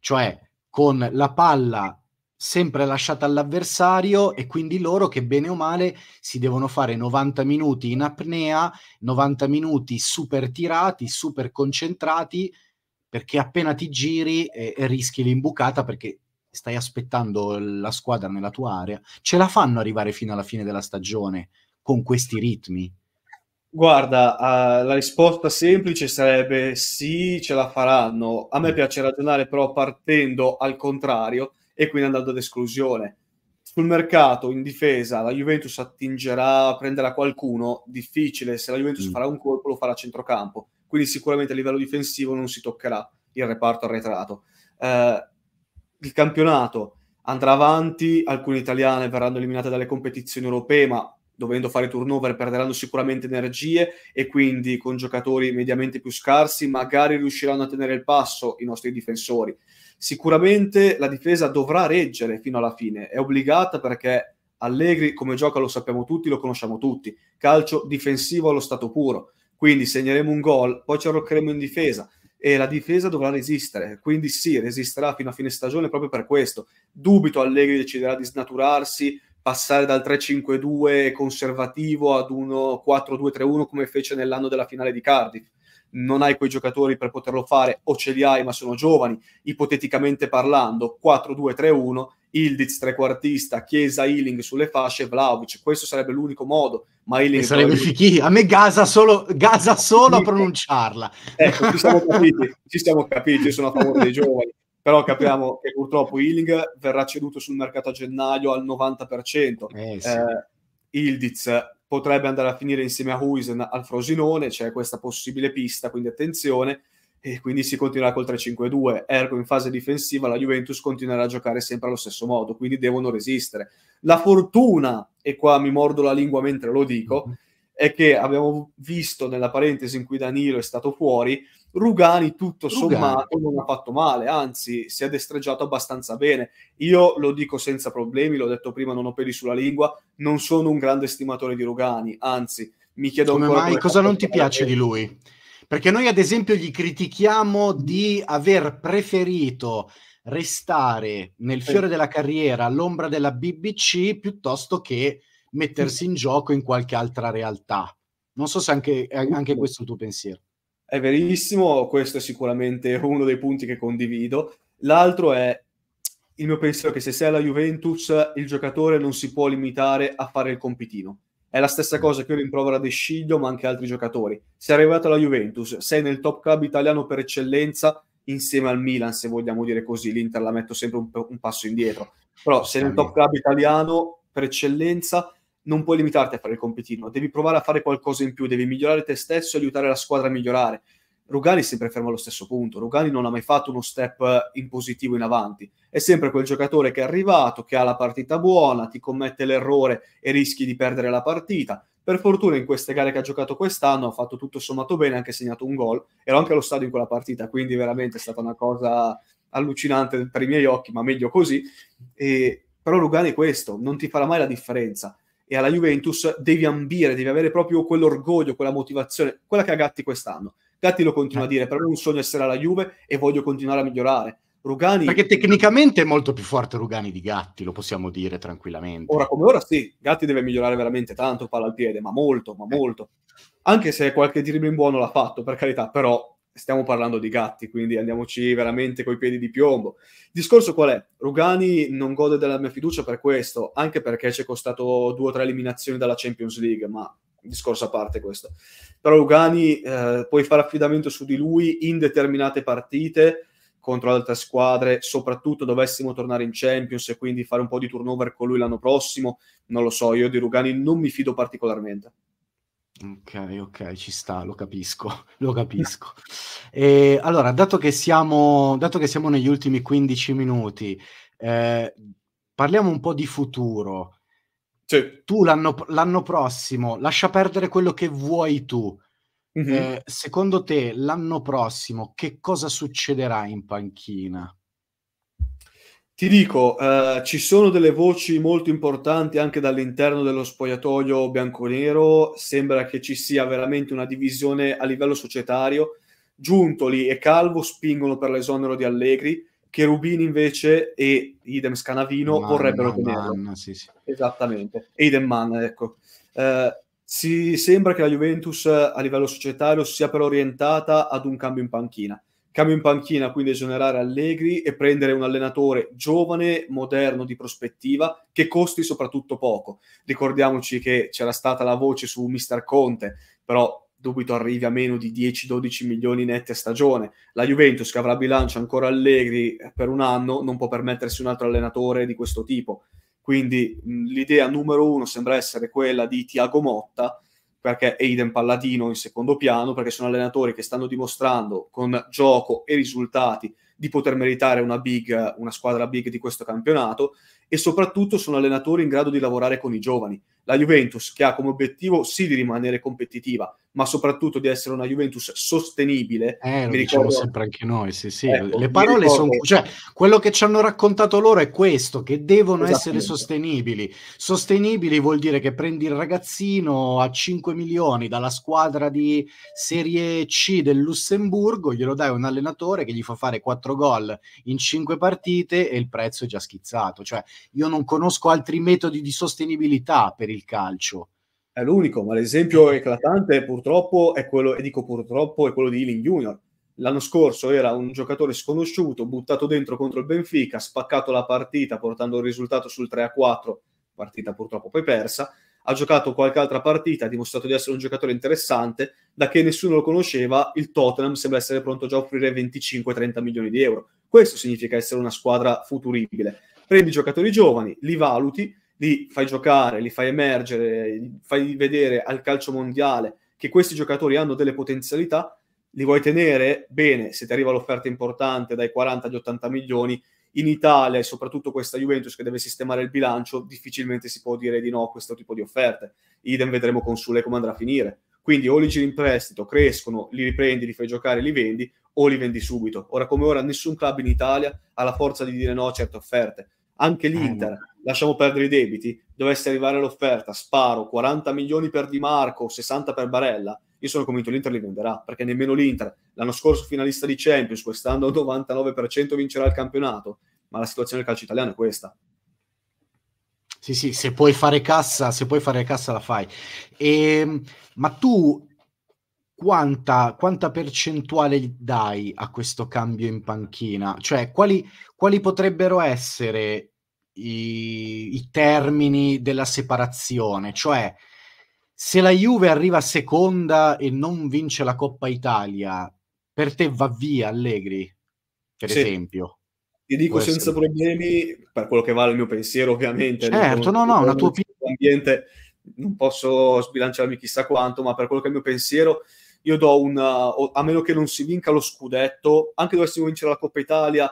B: cioè con la palla sempre lasciata all'avversario e quindi loro che bene o male si devono fare 90 minuti in apnea, 90 minuti super tirati, super concentrati, perché appena ti giri eh, rischi l'imbucata perché stai aspettando la squadra nella tua area, ce la fanno arrivare fino alla fine della stagione con questi ritmi?
C: Guarda, uh, la risposta semplice sarebbe sì, ce la faranno. A me piace ragionare però partendo al contrario e quindi andando ad esclusione. Sul mercato, in difesa, la Juventus attingerà, a prenderà qualcuno, difficile, se la Juventus mm. farà un colpo lo farà a centrocampo, quindi sicuramente a livello difensivo non si toccherà il reparto arretrato. Uh, il campionato andrà avanti, alcune italiane verranno eliminate dalle competizioni europee, ma dovendo fare turnover perderanno sicuramente energie e quindi con giocatori mediamente più scarsi magari riusciranno a tenere il passo i nostri difensori. Sicuramente la difesa dovrà reggere fino alla fine, è obbligata perché Allegri come gioca lo sappiamo tutti, lo conosciamo tutti, calcio difensivo allo stato puro, quindi segneremo un gol, poi ci arroccheremo in difesa, e la difesa dovrà resistere, quindi sì, resisterà fino a fine stagione proprio per questo. Dubito Allegri deciderà di snaturarsi, passare dal 3-5-2 conservativo ad uno 4-2-3-1 come fece nell'anno della finale di Cardiff. Non hai quei giocatori per poterlo fare, o ce li hai ma sono giovani, ipoteticamente parlando, 4-2-3-1 Ildiz trequartista, Chiesa Ealing sulle fasce, Vlaovic, questo sarebbe l'unico modo, ma Ealing... sarebbe
B: fichi, a me Gaza solo, gasa solo a pronunciarla. Ecco, ci siamo capiti,
C: ci siamo capiti, io sono a favore dei giovani, però capiamo che purtroppo Ealing verrà ceduto sul mercato a gennaio al 90%. Eh, sì. eh, Ildiz potrebbe andare a finire insieme a Huisen al Frosinone, c'è questa possibile pista, quindi attenzione e quindi si continuerà col 3-5-2. Ergo, in fase difensiva, la Juventus continuerà a giocare sempre allo stesso modo, quindi devono resistere. La fortuna, e qua mi mordo la lingua mentre lo dico, mhm. è che abbiamo visto nella parentesi in cui Danilo è stato fuori, Rugani tutto sommato non ha fatto male, anzi si è destreggiato abbastanza bene. Io lo dico senza problemi, l'ho detto prima, non ho peli sulla lingua, non sono un grande stimatore di Rugani, anzi mi chiedo come ancora... Mai, come cosa non ti piace di
B: lui? Perché noi, ad esempio, gli critichiamo di aver preferito restare nel fiore della carriera all'ombra della BBC piuttosto che mettersi in gioco in qualche altra realtà. Non so se anche, eh, anche questo è il tuo pensiero. È verissimo, questo è sicuramente uno dei punti che condivido.
C: L'altro è il mio pensiero che se sei alla Juventus il giocatore non si può limitare a fare il compitino è la stessa mm. cosa che io rimprovero a De Sciglio, ma anche altri giocatori. Sei arrivato alla Juventus, sei nel top club italiano per eccellenza, insieme al Milan, se vogliamo dire così. L'Inter la metto sempre un, un passo indietro. Però sei nel top club italiano per eccellenza, non puoi limitarti a fare il compitino. Devi provare a fare qualcosa in più, devi migliorare te stesso e aiutare la squadra a migliorare. Rugani è sempre fermo allo stesso punto, Rugani non ha mai fatto uno step eh, in positivo in avanti, è sempre quel giocatore che è arrivato, che ha la partita buona, ti commette l'errore e rischi di perdere la partita. Per fortuna in queste gare che ha giocato quest'anno ha fatto tutto sommato bene, ha anche segnato un gol, ero anche allo stadio in quella partita, quindi veramente è stata una cosa allucinante per i miei occhi, ma meglio così. E, però Rugani è questo, non ti farà mai la differenza. E alla Juventus devi ambire, devi avere proprio quell'orgoglio, quella motivazione, quella che ha Gatti quest'anno. Gatti lo continua a eh. dire, per me è un sogno essere alla Juve e voglio continuare a migliorare.
B: Rugani... Perché tecnicamente è molto più forte Rugani di Gatti, lo possiamo dire tranquillamente.
C: Ora come ora sì, Gatti deve migliorare veramente tanto, palla al piede, ma molto, ma eh. molto. Anche se qualche dribbling buono l'ha fatto, per carità, però stiamo parlando di Gatti, quindi andiamoci veramente coi piedi di piombo. Il discorso qual è? Rugani non gode della mia fiducia per questo, anche perché ci è costato due o tre eliminazioni dalla Champions League, ma discorso a parte questo. Però Lugani eh, puoi fare affidamento su di lui in determinate partite contro altre squadre, soprattutto dovessimo tornare in Champions e quindi fare un po' di turnover con lui l'anno prossimo, non lo so, io di Rugani non mi fido particolarmente.
B: Ok, ok, ci sta, lo capisco, lo capisco. E, allora, dato che, siamo, dato che siamo negli ultimi 15 minuti, eh, parliamo un po' di futuro. Sì. Tu l'anno, l'anno, prossimo, lascia perdere quello che vuoi tu. Mm-hmm. Eh, secondo te l'anno prossimo che cosa succederà in panchina?
C: Ti dico, eh, ci sono delle voci molto importanti anche dall'interno dello spogliatoio bianconero, sembra che ci sia veramente una divisione a livello societario. Giuntoli e Calvo spingono per l'esonero di Allegri, Cherubini invece e Idem Scanavino Man, vorrebbero tenerlo. Man, sì, sì. Esattamente, Idem Mann, ecco. Eh, si sembra che la Juventus eh, a livello societario sia però orientata ad un cambio in panchina. Cambio in panchina, quindi esonerare Allegri e prendere un allenatore giovane, moderno, di prospettiva, che costi soprattutto poco. Ricordiamoci che c'era stata la voce su Mister Conte, però dubito arrivi a meno di 10-12 milioni netti a stagione. La Juventus, che avrà bilancio ancora Allegri eh, per un anno, non può permettersi un altro allenatore di questo tipo. Quindi mh, l'idea numero uno sembra essere quella di Tiago Motta, perché Aiden Palladino in secondo piano, perché sono allenatori che stanno dimostrando con gioco e risultati di poter meritare una, big, una squadra big di questo campionato e soprattutto sono allenatori in grado di lavorare con i giovani la Juventus che ha come obiettivo sì di rimanere competitiva, ma soprattutto di essere una
B: Juventus sostenibile. Eh, mi diciamo ricordo sempre anche noi, sì, sì. Ecco, Le parole ricordo... sono... Cioè, quello che ci hanno raccontato loro è questo, che devono essere sostenibili. Sostenibili vuol dire che prendi il ragazzino a 5 milioni dalla squadra di Serie C del Lussemburgo, glielo dai a un allenatore che gli fa fare 4 gol in 5 partite e il prezzo è già schizzato. Cioè, io non conosco altri metodi di sostenibilità per il il calcio. È l'unico, ma l'esempio eh. eclatante purtroppo è quello, e dico
C: purtroppo, è quello di Ealing Junior. L'anno scorso era un giocatore sconosciuto, buttato dentro contro il Benfica, spaccato la partita portando il risultato sul 3-4, partita purtroppo poi persa, ha giocato qualche altra partita, ha dimostrato di essere un giocatore interessante, da che nessuno lo conosceva, il Tottenham sembra essere pronto già a offrire 25-30 milioni di euro. Questo significa essere una squadra futuribile. Prendi giocatori giovani, li valuti li fai giocare, li fai emergere, li fai vedere al calcio mondiale che questi giocatori hanno delle potenzialità, li vuoi tenere bene se ti arriva l'offerta importante dai 40 agli 80 milioni. In Italia e soprattutto questa Juventus che deve sistemare il bilancio, difficilmente si può dire di no a questo tipo di offerte. Idem vedremo con Sule come andrà a finire. Quindi o li giri in prestito, crescono, li riprendi, li fai giocare, li vendi, o li vendi subito. Ora come ora nessun club in Italia ha la forza di dire no a certe offerte. Anche eh, l'Inter, lasciamo perdere i debiti, dovesse arrivare l'offerta, sparo 40 milioni per Di Marco, 60 per Barella, io sono convinto l'Inter li venderà, perché nemmeno l'Inter, l'anno scorso finalista di Champions, quest'anno 99% vincerà il campionato,
B: ma la situazione del calcio italiano è questa. Sì, sì, se puoi fare cassa, se puoi fare cassa la fai. E, ehm, ma tu quanta, quanta, percentuale dai a questo cambio in panchina? Cioè, quali, quali potrebbero essere i, i termini della separazione, cioè se la Juve arriva seconda e non vince la Coppa Italia, per te va via Allegri, per sì. esempio? Ti dico Può senza
C: essere... problemi, per quello che vale il mio pensiero ovviamente. Certo, no, no, una tua opinione. Non posso sbilanciarmi chissà quanto, ma per quello che è il mio pensiero, io do un... a meno che non si vinca lo scudetto, anche dovessimo vincere la Coppa Italia,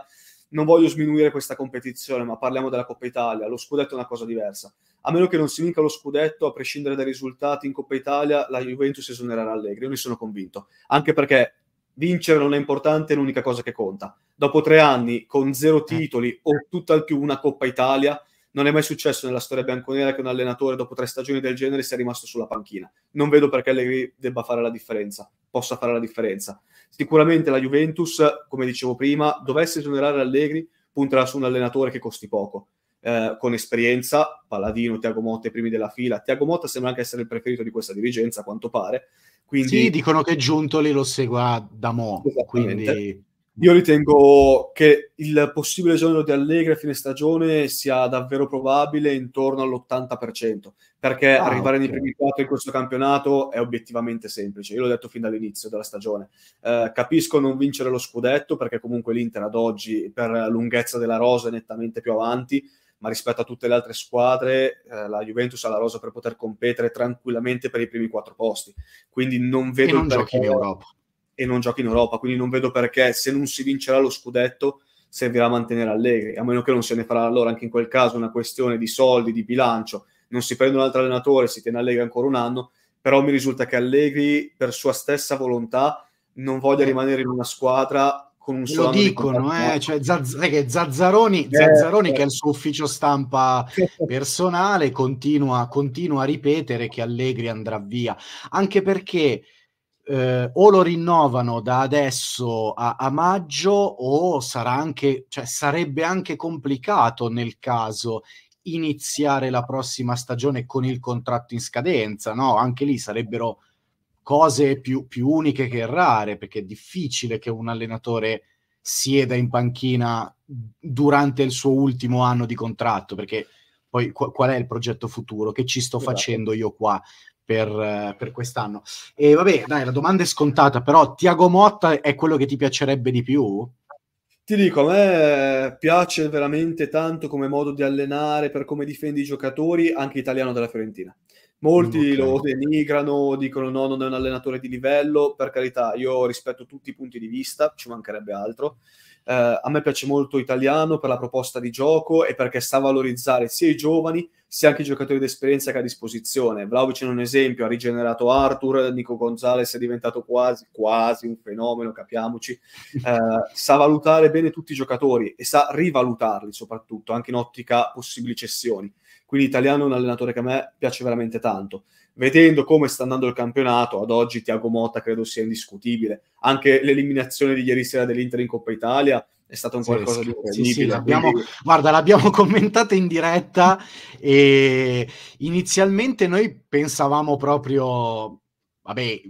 C: non voglio sminuire questa competizione, ma parliamo della Coppa Italia, lo scudetto è una cosa diversa. A meno che non si vinca lo scudetto, a prescindere dai risultati in Coppa Italia, la Juventus esonererà Allegri, io ne sono convinto. Anche perché vincere non è importante, è l'unica cosa che conta. Dopo tre anni, con zero eh. titoli o tutt'al più una Coppa Italia, non è mai successo nella storia bianconera che un allenatore dopo tre stagioni del genere sia rimasto sulla panchina. Non vedo perché Allegri debba fare la differenza, possa fare la differenza. Sicuramente la Juventus, come dicevo prima, dovesse generare Allegri, punterà su un allenatore che costi poco. Eh, con esperienza, Palladino, Tiago Motta i primi della fila. Tiago Motta sembra anche essere il preferito di questa dirigenza, a quanto pare. Quindi... Sì, dicono che Giuntoli lo segua ah, da mo', quindi io ritengo che il possibile esonero di Allegri a fine stagione sia davvero probabile intorno all'80%, perché ah, arrivare okay. nei primi quattro in questo campionato è obiettivamente semplice. Io l'ho detto fin dall'inizio della stagione. Eh, capisco non vincere lo scudetto, perché comunque l'Inter ad oggi, per lunghezza della rosa, è nettamente più avanti, ma rispetto a tutte le altre squadre, eh, la Juventus ha la rosa per poter competere tranquillamente per i primi quattro posti. Quindi non vedo... E non giochi in Europa e non giochi in Europa. Quindi non vedo perché, se non si vincerà lo scudetto, servirà a mantenere Allegri, a meno che non se ne farà allora anche in quel caso una questione di soldi, di bilancio. Non si prende un altro allenatore, si tiene Allegri ancora un anno, però mi risulta che Allegri, per sua stessa volontà, non voglia rimanere in una squadra con un solo lo dicono, di eh,
B: cioè Zazz- che Zazzaroni, eh, Zazzaroni eh. che è il eh. suo ufficio stampa personale continua, continua a ripetere che Allegri andrà via anche perché eh, o lo rinnovano da adesso a, a maggio o anche, cioè, sarebbe anche complicato nel caso iniziare la prossima stagione con il contratto in scadenza, no? Anche lì sarebbero cose più, più uniche che rare, perché è difficile che un allenatore sieda in panchina durante il suo ultimo anno di contratto, perché poi qual è il progetto futuro? Che ci sto esatto. facendo io qua? per, per quest'anno. E vabbè, dai, la domanda è scontata, però Tiago Motta è quello che ti piacerebbe di più? Ti dico, a me
C: piace veramente tanto come modo di allenare, per come difende i giocatori, anche italiano della Fiorentina. Molti okay. lo denigrano, dicono no, non è un allenatore di livello, per carità, io rispetto tutti i punti di vista, ci mancherebbe altro. Eh, a me piace molto italiano per la proposta di gioco e perché sa valorizzare sia i giovani sia anche i giocatori d'esperienza che ha a disposizione. Vlaovic è un esempio, ha rigenerato Arthur, Nico Gonzalez è diventato quasi, quasi un fenomeno, capiamoci. Eh, sa valutare bene tutti i giocatori e sa rivalutarli soprattutto, anche in ottica possibili cessioni. Quindi Italiano è un allenatore che a me piace veramente tanto. Vedendo come sta andando il campionato, ad oggi Tiago Motta credo sia indiscutibile. Anche l'eliminazione di ieri sera dell'Inter in Coppa Italia è stato un qualcosa di sì, sì, l'abbiamo,
B: guarda l'abbiamo commentata in diretta e inizialmente noi pensavamo proprio vabbè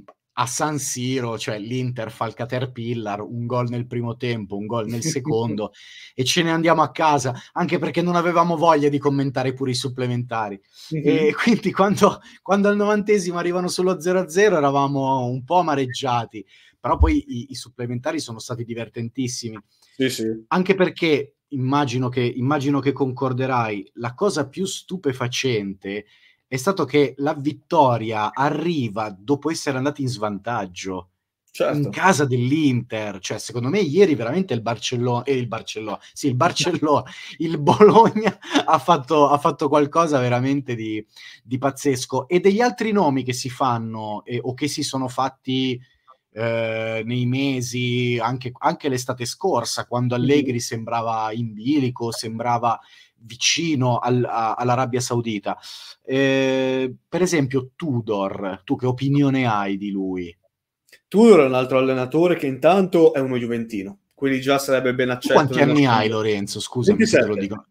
B: a San Siro, cioè l'Inter fa il Caterpillar, un gol nel primo tempo, un gol nel secondo e ce ne andiamo a casa, anche perché non avevamo voglia di commentare pure i supplementari. Mm-hmm. E mhm. quindi quando, quando al novantesimo arrivano solo 0-0 eravamo un po' amareggiati però poi i, i supplementari sono stati divertentissimi. Sì, sì. Anche perché immagino che, immagino che concorderai, la cosa più stupefacente è stato che la vittoria arriva dopo essere andati in svantaggio. Certo. in casa dell'Inter. Cioè, secondo me, ieri veramente il Barcellona, eh, il Barcellona, sì, il Barcellona, il Bologna ha fatto, ha fatto qualcosa veramente di, di, pazzesco. E degli altri nomi che si fanno eh, o che si sono fatti eh, nei mesi, anche, anche, l'estate scorsa, quando Allegri sembrava in bilico, sembrava vicino al, a, all'Arabia Saudita. Eh, per esempio Tudor, tu che opinione hai di lui? Tudor è un altro allenatore che intanto è uno Juventino,
C: quindi già sarebbe ben accetto. Quanti anni scuola. hai
B: Lorenzo? Scusami se te lo dico.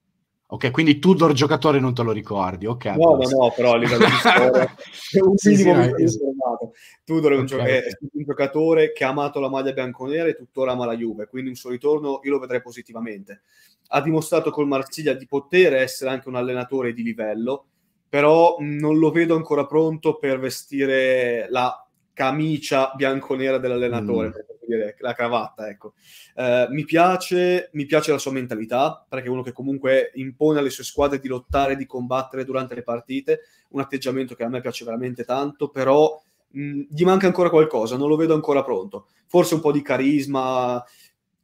B: Ok, quindi Tudor giocatore non te lo ricordi, ok. No, no, no, però a livello di storia
A: è un sì, minimo sì, no, esatto
C: trovato. Tudor è un, okay. Eh, un, giocatore che ha amato la maglia bianconera e tuttora ama la Juve, quindi un suo ritorno io lo vedrei positivamente. Ha dimostrato col Marsiglia di poter essere anche un allenatore di livello, però non lo vedo ancora pronto per vestire la camicia bianconera dell'allenatore, mm. per dire, la cravatta, ecco. Eh, mi, piace, mi piace la sua mentalità, perché è uno che comunque impone alle sue squadre di lottare, di combattere durante le partite, un atteggiamento che a me piace veramente tanto, però mh, mm, gli manca ancora qualcosa, non lo vedo ancora pronto. Forse un po' di carisma,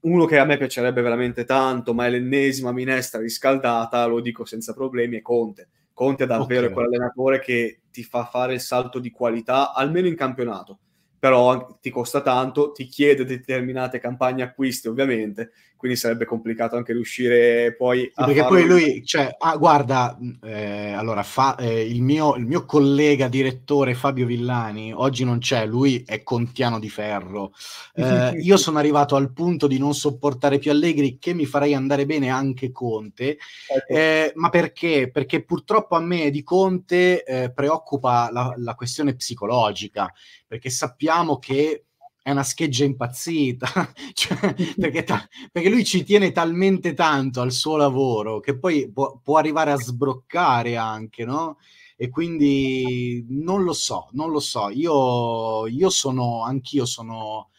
C: uno che a me piacerebbe veramente tanto, ma è l'ennesima minestra riscaldata, lo dico senza problemi, è Conte. Conte è davvero okay. quell'allenatore che ti fa fare il salto di qualità, almeno in campionato. Però ti costa tanto, ti chiede determinate campagne acquisti, ovviamente, quindi sarebbe complicato anche riuscire poi a... Sì, perché farlo. poi lui, cioè,
B: ah, guarda, mm, eh, allora, fa, eh, il, mio, il, mio, collega direttore Fabio Villani, oggi non c'è, lui è Contiano di Ferro. Eh, io sono arrivato al punto di non sopportare più Allegri, che mi farei andare bene anche Conte, ecco. Eh, ma perché? Perché purtroppo a me di Conte eh, preoccupa la, la questione psicologica, perché sappiamo che è una scheggia impazzita, cioè, perché, ta- perché, lui ci tiene talmente tanto al suo lavoro che poi può, può arrivare a sbroccare anche, no? E quindi non lo so, non lo so. Io, io sono, anch'io sono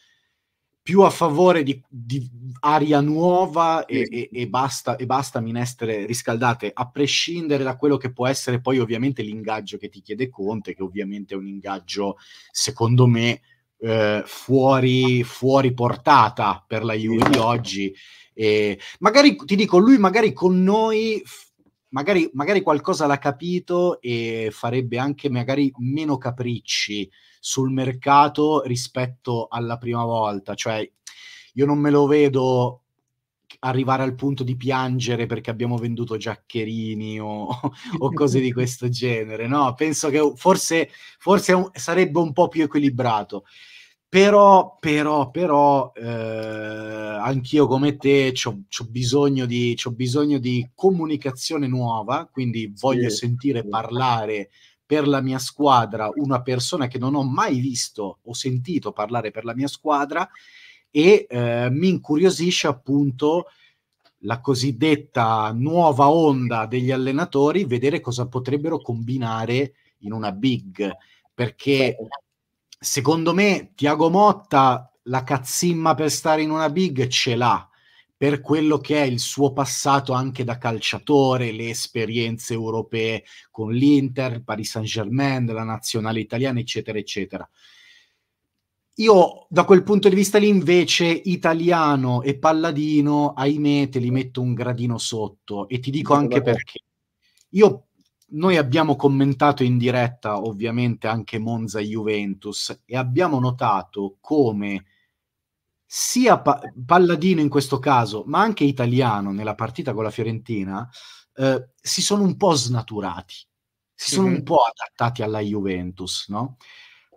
B: più a favore di, di aria nuova e, e, e, basta, e basta minestre riscaldate, a prescindere da quello che può essere poi ovviamente l'ingaggio che ti chiede Conte, che ovviamente è un ingaggio, secondo me, eh, fuori, fuori portata per la Juve di esatto. oggi. E magari ti dico, lui magari con noi Magari, magari, qualcosa l'ha capito e farebbe anche magari meno capricci sul mercato rispetto alla prima volta. Cioè, io non me lo vedo arrivare al punto di piangere perché abbiamo venduto giaccherini o, o cose di questo genere, no? Penso che forse, forse sarebbe un po' più equilibrato. Però, però, però, eh, anch'io come te ho bisogno, bisogno, di comunicazione nuova, quindi voglio sì. sentire parlare per la mia squadra una persona che non ho mai visto o sentito parlare per la mia squadra e eh, mi incuriosisce appunto la cosiddetta nuova onda degli allenatori, vedere cosa potrebbero combinare in una big, perché certo secondo me Tiago Motta la cazzimma per stare in una big ce l'ha per quello che è il suo passato anche da calciatore, le esperienze europee con l'Inter, Paris Saint-Germain, la nazionale italiana, eccetera, eccetera. Io da quel punto di vista lì invece italiano e palladino, ahimè, te li metto un gradino sotto e ti dico anche perché. Io noi abbiamo commentato in diretta ovviamente anche Monza Juventus e abbiamo notato come sia pa- Palladino in questo caso, ma anche Italiano nella partita con la Fiorentina, eh, si sono un po' snaturati, si mm-hmm. sono un mhm. po' adattati alla Juventus, no?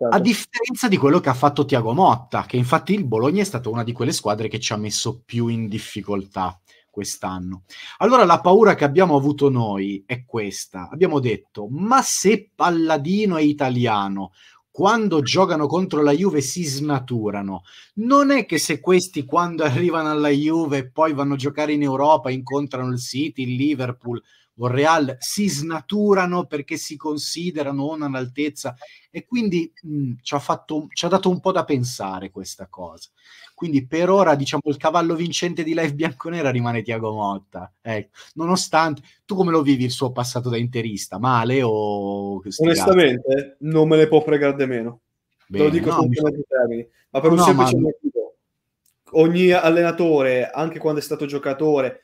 B: A certo. differenza di quello che ha fatto Tiago Motta, che infatti il Bologna è stata una di quelle squadre che ci ha messo più in difficoltà quest'anno. Allora la paura che abbiamo avuto noi è questa. Abbiamo detto, ma se Palladino è italiano, quando giocano contro la Juve si snaturano. Non è che se questi quando arrivano alla Juve e poi vanno a giocare in Europa, incontrano il City, il Liverpool o il Real, si snaturano perché si considerano non all'altezza. E quindi mh, mm, ci, ha fatto, ci ha dato un po' da pensare questa cosa. Quindi per ora, diciamo, il cavallo vincente di Live Bianconera rimane Tiago Motta. Ecco. Nonostante, tu come lo vivi il suo passato da interista? Male o... Onestamente,
C: gatti? non me ne può fregare di meno.
B: Bene, lo dico no, con mi... termini. Ma per no, semplice
C: ma... motivo. Ogni allenatore, anche quando è stato giocatore,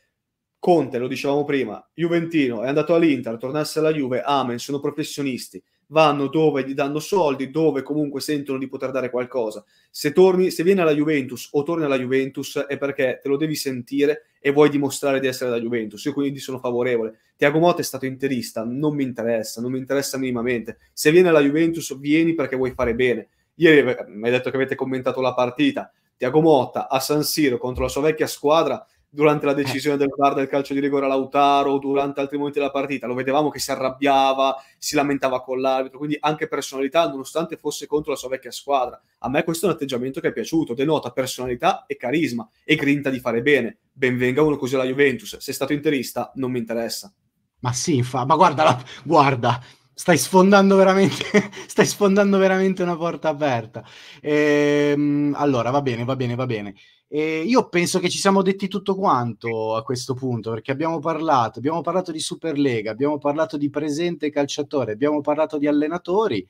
C: Conte, lo dicevamo prima, Juventino, è andato all'Inter, tornasse alla Juve, amen, sono professionisti vanno dove gli danno soldi, dove comunque sentono di poter dare qualcosa. Se, torni, se vieni alla Juventus o torni alla Juventus è perché te lo devi sentire e vuoi dimostrare di essere la Juventus. Io quindi sono favorevole. Tiago Motta è stato interista, non mi interessa, non mi interessa minimamente. Se vieni alla Juventus vieni perché vuoi fare bene. Ieri eh, mi hai detto che avete commentato la partita. Tiago Motta a San Siro contro la sua vecchia squadra durante la eh. decisione del VAR del calcio di rigore a Lautaro, durante altri momenti della partita, lo vedevamo che si arrabbiava, si lamentava con l'arbitro, quindi anche personalità, nonostante fosse contro la sua vecchia squadra. A me questo è un atteggiamento che è piaciuto, denota personalità e carisma e grinta di fare bene. Benvenga uno così alla Juventus, se è stato
B: interista non mi interessa. Ma sì, fa, ma guarda, guarda, stai sfondando veramente, stai sfondando veramente una porta aperta. Ehm, allora, va bene, va bene, va bene. E io penso che ci siamo detti tutto quanto a questo punto, perché abbiamo parlato, abbiamo parlato di Superlega, abbiamo parlato di presente calciatore, abbiamo parlato di allenatori.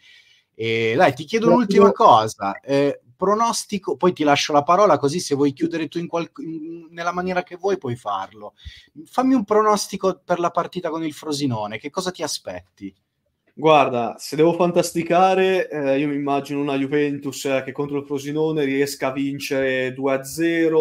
B: E dai, ti chiedo un'ultima cosa. Eh, pronostico, poi ti lascio la parola così se vuoi chiudere tu in qual- in, nella maniera che vuoi puoi farlo. Fammi un pronostico per la partita con il Frosinone, che cosa ti aspetti? Guarda,
C: se devo fantasticare, eh, io mi immagino una Juventus eh, che contro il Frosinone riesca a vincere 2-0,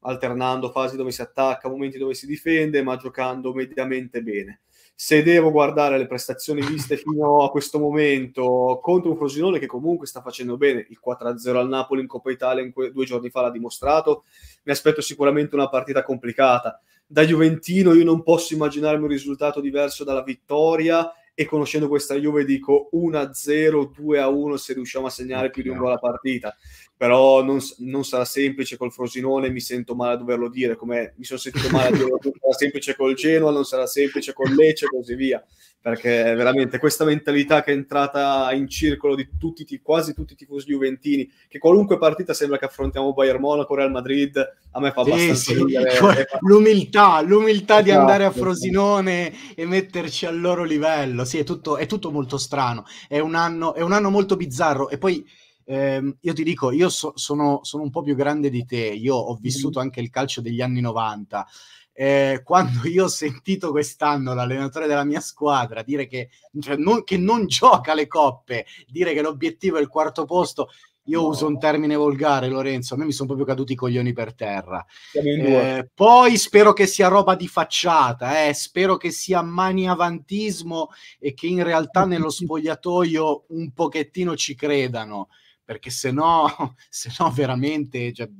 C: alternando fasi dove si attacca, momenti dove si difende, ma giocando mediamente bene. Se devo guardare le prestazioni viste fino a questo momento contro un Frosinone che comunque sta facendo bene, il 4-0 al Napoli in Coppa Italia que- due giorni fa l'ha dimostrato, mi aspetto sicuramente una partita complicata. Da Juventino io non posso immaginarmi un risultato diverso dalla vittoria e conoscendo questa Juve dico 1-0, 2-1 se riusciamo a segnare più di un gol a partita però non, non, sarà semplice col Frosinone, mi sento male a doverlo dire, come mi sono sentito male a dire, non sarà semplice col Genoa, non sarà semplice con Lecce e così via, perché veramente questa mentalità che è entrata in circolo di tutti, quasi tutti i tifosi juventini, che qualunque partita sembra che affrontiamo Bayern Monaco, Real Madrid, a me fa sì, abbastanza sì. ridere.
B: L'umiltà, l'umiltà di esatto. andare a Frosinone e metterci al loro livello, sì, è tutto, è tutto molto strano, è un, anno, è un anno molto bizzarro e poi ehm, io ti dico, io so, sono, sono, un po' più grande di te, io ho vissuto anche il calcio degli anni 90. Eh, quando io ho sentito quest'anno l'allenatore della mia squadra dire che, cioè, non, che non gioca le coppe, dire che l'obiettivo è il quarto posto, io no. uso un termine volgare, Lorenzo. A me mi sono proprio caduti i coglioni per terra.
A: Eh,
B: poi spero che sia roba di facciata, eh. spero che sia maniavantismo e che in realtà nello spogliatoio un pochettino ci credano perché se no, se no veramente... Cioè,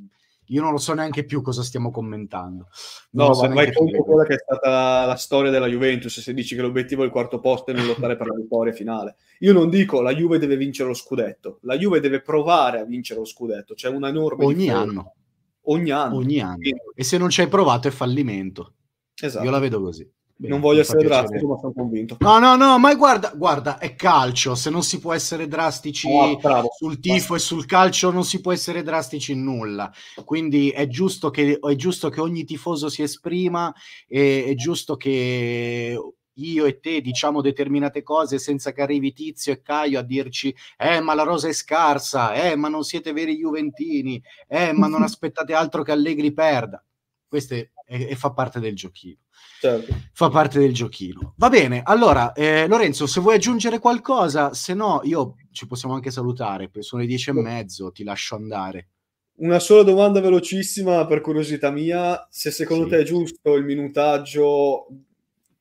B: io non lo so neanche più cosa stiamo commentando. Non no, so ma è contro quella che
C: è stata la storia della Juventus, se dici che l'obiettivo è il quarto posto e non lottare per la vittoria finale. Io non dico la Juve deve vincere lo scudetto, la Juve deve provare a vincere lo scudetto, c'è una enorme... Ogni differenza.
B: anno. Ogni anno. Ogni anno. E se non ci hai provato è fallimento. Esatto. Io la vedo così. Beh, non voglio essere drastico, piacere. ma sono convinto. No, no, no, ma guarda, guarda, è calcio. Se non si può essere drastici oh, sul tifo basta. e sul calcio, non si può essere drastici in nulla. Quindi è giusto che, è giusto che ogni tifoso si esprima, e, è giusto che io e te diciamo determinate cose senza che arrivi Tizio e Caio a dirci eh ma la rosa è scarsa, eh ma non siete veri Juventini, eh ma non aspettate altro che Allegri perda. Queste e, e fa parte del giochino. Certo. Fa parte del giochino. Va bene, allora eh, Lorenzo, se vuoi aggiungere qualcosa, se no io ci possiamo anche salutare, sono le dieci e mezzo, ti lascio andare.
C: Una sola domanda velocissima per curiosità mia, se secondo sì. te è giusto il minutaggio,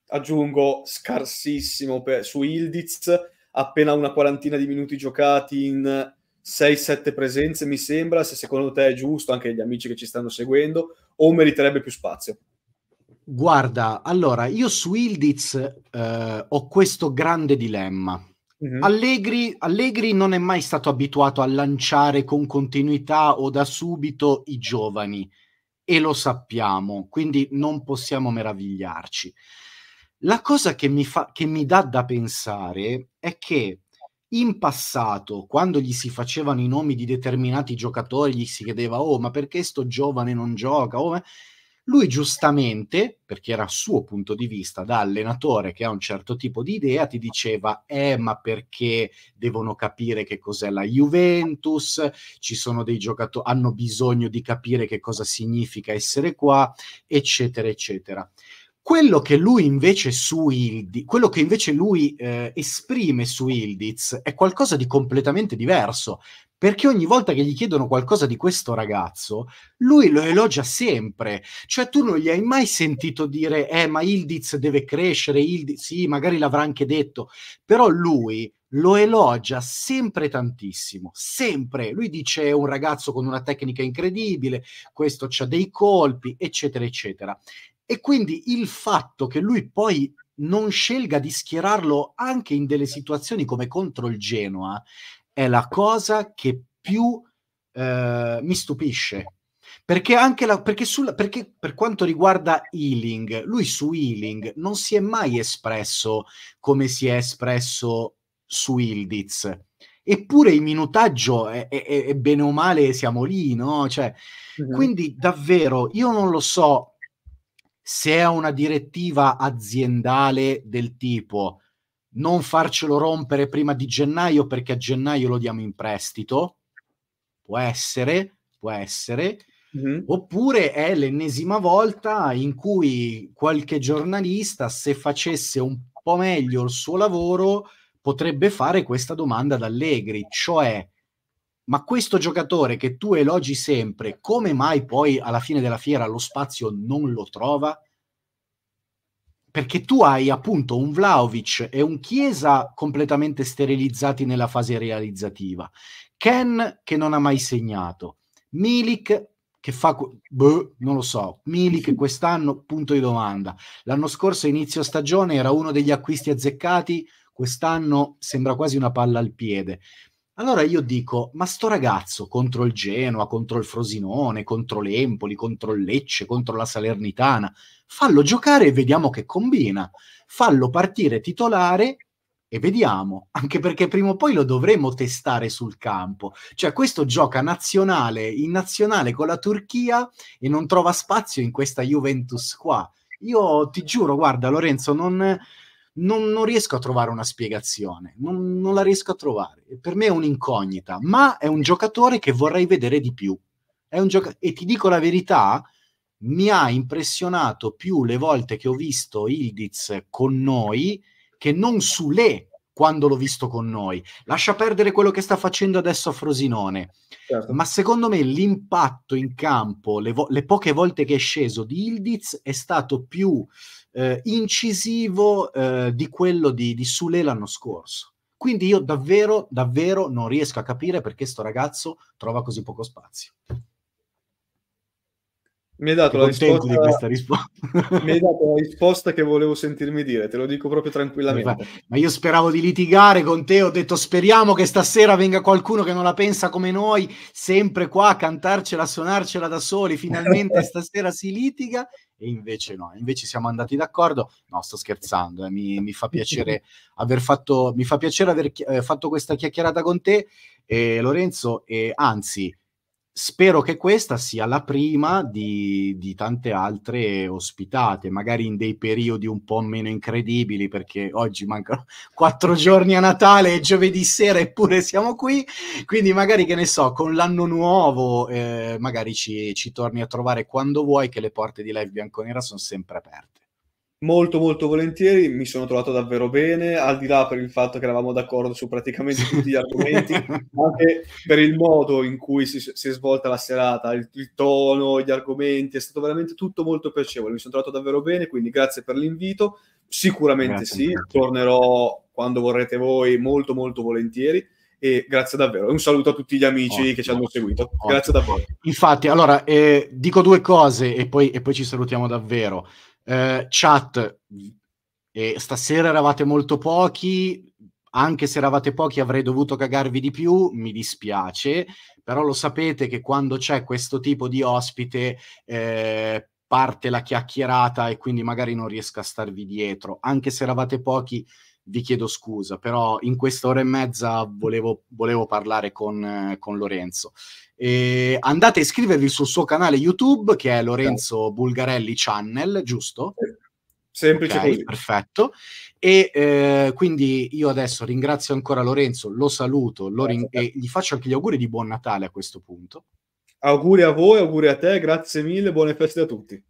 C: aggiungo, scarsissimo per, su Ildiz, appena una quarantina di minuti giocati in 6-7 presenze, mi sembra, se secondo te è giusto, anche gli amici che ci stanno seguendo, o meriterebbe più spazio?
B: Guarda, allora, io su Ildiz eh, ho questo grande dilemma. Mm-hmm. Allegri, Allegri non è mai stato abituato a lanciare con continuità o da subito i giovani e lo sappiamo, quindi non possiamo meravigliarci. La cosa che mi, fa, che mi dà da pensare è che in passato, quando gli si facevano i nomi di determinati giocatori, gli si chiedeva, oh, ma perché sto giovane non gioca? Oh, lui giustamente, perché era suo punto di vista da allenatore che ha un certo tipo di idea, ti diceva, eh, ma perché devono capire che cos'è la Juventus, ci sono dei giocatori, hanno bisogno di capire che cosa significa essere qua, eccetera, eccetera. Quello che lui invece su Ildi, quello che invece lui eh, esprime su Ildiz è qualcosa di completamente diverso, perché ogni volta che gli chiedono qualcosa di questo ragazzo, lui lo elogia sempre. Cioè tu non gli hai mai sentito dire "Eh, ma Ildiz deve crescere, Ildiz sì, magari l'avrà anche detto", però lui lo elogia sempre tantissimo, sempre. Lui dice è un ragazzo con una tecnica incredibile, questo ha dei colpi, eccetera, eccetera. E quindi il fatto che lui poi non scelga di schierarlo anche in delle situazioni come contro il Genoa è la cosa che più eh, mi stupisce. Perché, anche la, perché, sul, perché per quanto riguarda Healing, lui su Healing non si è mai espresso come si è espresso su Ildiz. Eppure il minutaggio è, è, è, bene o male siamo lì, no? Cioè, uh-huh. Quindi davvero io non lo so se è una direttiva aziendale del tipo non farcelo rompere prima di gennaio perché a gennaio lo diamo in prestito, può essere, può essere, mm-hmm. oppure è l'ennesima volta in cui qualche giornalista, se facesse un po' meglio il suo lavoro, potrebbe fare questa domanda ad Allegri, cioè ma questo giocatore che tu elogi sempre, come mai poi alla fine della fiera lo spazio non lo trova? Perché tu hai appunto un Vlaovic e un Chiesa completamente sterilizzati nella fase realizzativa, Ken che non ha mai segnato, Milik che fa, boh, non lo so, Milik quest'anno, punto di domanda. L'anno scorso, inizio stagione, era uno degli acquisti azzeccati, quest'anno sembra quasi una palla al piede. Allora io dico, ma sto ragazzo contro il Genoa, contro il Frosinone, contro l'Empoli, contro il Lecce, contro la Salernitana, fallo giocare e vediamo che combina. Fallo partire titolare e vediamo, anche perché prima o poi lo dovremo testare sul campo. Cioè questo gioca nazionale, in nazionale con la Turchia e non trova spazio in questa Juventus qua. Io ti giuro, guarda Lorenzo, non non, non riesco a trovare una spiegazione, non, non la riesco a trovare. Per me è un'incognita, ma è un giocatore che vorrei vedere di più. Gioca- e ti dico la verità, mi ha impressionato più le volte che ho visto Ildiz con noi che non su Le quando l'ho visto con noi. Lascia perdere quello che sta facendo adesso a Frosinone. Certo. Ma secondo me l'impatto in campo, le, vo- le, poche volte che è sceso di Ildiz, è stato più eh, incisivo eh, di quello di, di Sule l'anno scorso. Quindi io davvero, davvero non riesco a capire perché sto ragazzo trova così poco spazio.
C: Mi hai dato, la risposta... risposta. mi hai dato la
B: risposta che volevo sentirmi dire, te lo dico proprio tranquillamente. Ma io speravo di litigare con te, ho detto speriamo che stasera venga qualcuno che non la pensa come noi, sempre qua a cantarcela, a suonarcela da soli, finalmente stasera si litiga e invece no, invece siamo andati d'accordo. No, sto scherzando, eh. mi, mi, fa piacere aver, fatto, mi fa piacere aver eh, fatto, questa chiacchierata con te, eh, Lorenzo, e anzi spero che questa sia la prima di, di, tante altre ospitate, magari in dei periodi un po' meno incredibili, perché oggi mancano quattro giorni a Natale e giovedì sera eppure siamo qui, quindi magari che ne so, con l'anno nuovo eh, magari ci, ci torni a trovare quando vuoi, che le porte di Live Bianconera sono sempre aperte molto molto volentieri, mi sono trovato davvero bene, al di là per il fatto che eravamo d'accordo su
C: praticamente tutti gli argomenti, anche per il modo in cui si, si è svolta la serata, il, il, tono, gli argomenti, è stato veramente tutto molto piacevole, mi sono trovato davvero bene, quindi grazie per l'invito, sicuramente grazie, sì, grazie. tornerò quando vorrete voi molto molto volentieri e grazie davvero. Un saluto a tutti gli amici ottimo, che ci hanno seguito. Ottimo. Grazie davvero.
B: Infatti, allora eh, dico due cose e poi, e poi ci salutiamo davvero. Eh, chat, e stasera eravate molto pochi, anche se eravate pochi avrei dovuto cagarvi di più, mi dispiace, però lo sapete che quando c'è questo tipo di ospite eh, parte la chiacchierata e quindi magari non riesco a starvi dietro, anche se eravate pochi vi chiedo scusa, però in quest'ora e mezza volevo, volevo parlare con, eh, con Lorenzo. E ehm, andate a iscrivervi sul suo canale YouTube che è Lorenzo certo. Bulgarelli Channel, giusto? Semplice okay, così. Perfetto. E eh, quindi io adesso ringrazio ancora Lorenzo, lo saluto lo rin- e gli faccio anche gli auguri di buon Natale a questo punto. Auguri a voi, auguri a te, grazie mille, buone feste a tutti.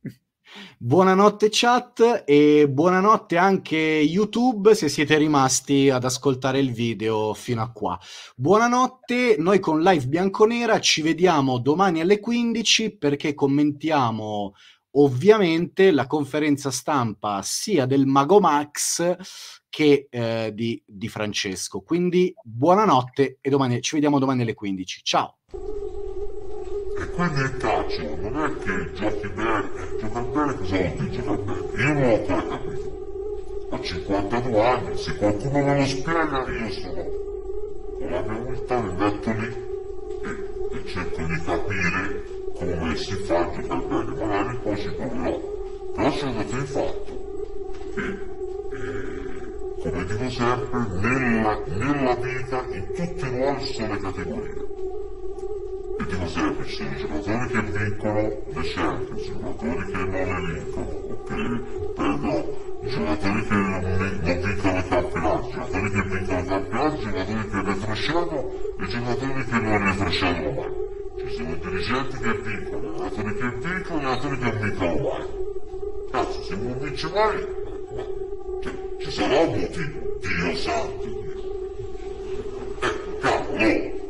B: Buonanotte chat e buonanotte anche YouTube se siete rimasti ad ascoltare il video fino a qua. Buonanotte, noi con Live Bianconera ci vediamo domani alle 15 perché commentiamo ovviamente la conferenza stampa sia del Mago Max che eh, di, di Francesco. Quindi buonanotte e domani, ci vediamo domani alle 15. Ciao!
A: E quindi il calcio non è che giochi bene, gioca bene cosa vuol dire? Gioca bene. Io non l'ho ancora capito. Ho 52 anni, se qualcuno me lo spiega io sono con la mia volontà mi metto lì e, e cerco di capire come si fa a giocare bene, magari poi ci proverò. Però c'è un altro fatto. E, e, come dico sempre, nella, nella vita in tutti i ruoli sono le categorie che cos'è? Ci sono i giocatori che vincono le scelte, i giocatori che non le vincono, ok? Prendo i giocatori che non, non vincono i campionati, i giocatori che vincono i campionati, i giocatori che retroscedono e i giocatori che non retroscedono mai. Ci sono i dirigenti che vincono, i giocatori che vincono e i giocatori che non vincono mai. Cazzo, se non vince mai, cioè, ci sarà un motivo, Dio santo. Dio. Eh, cavolo!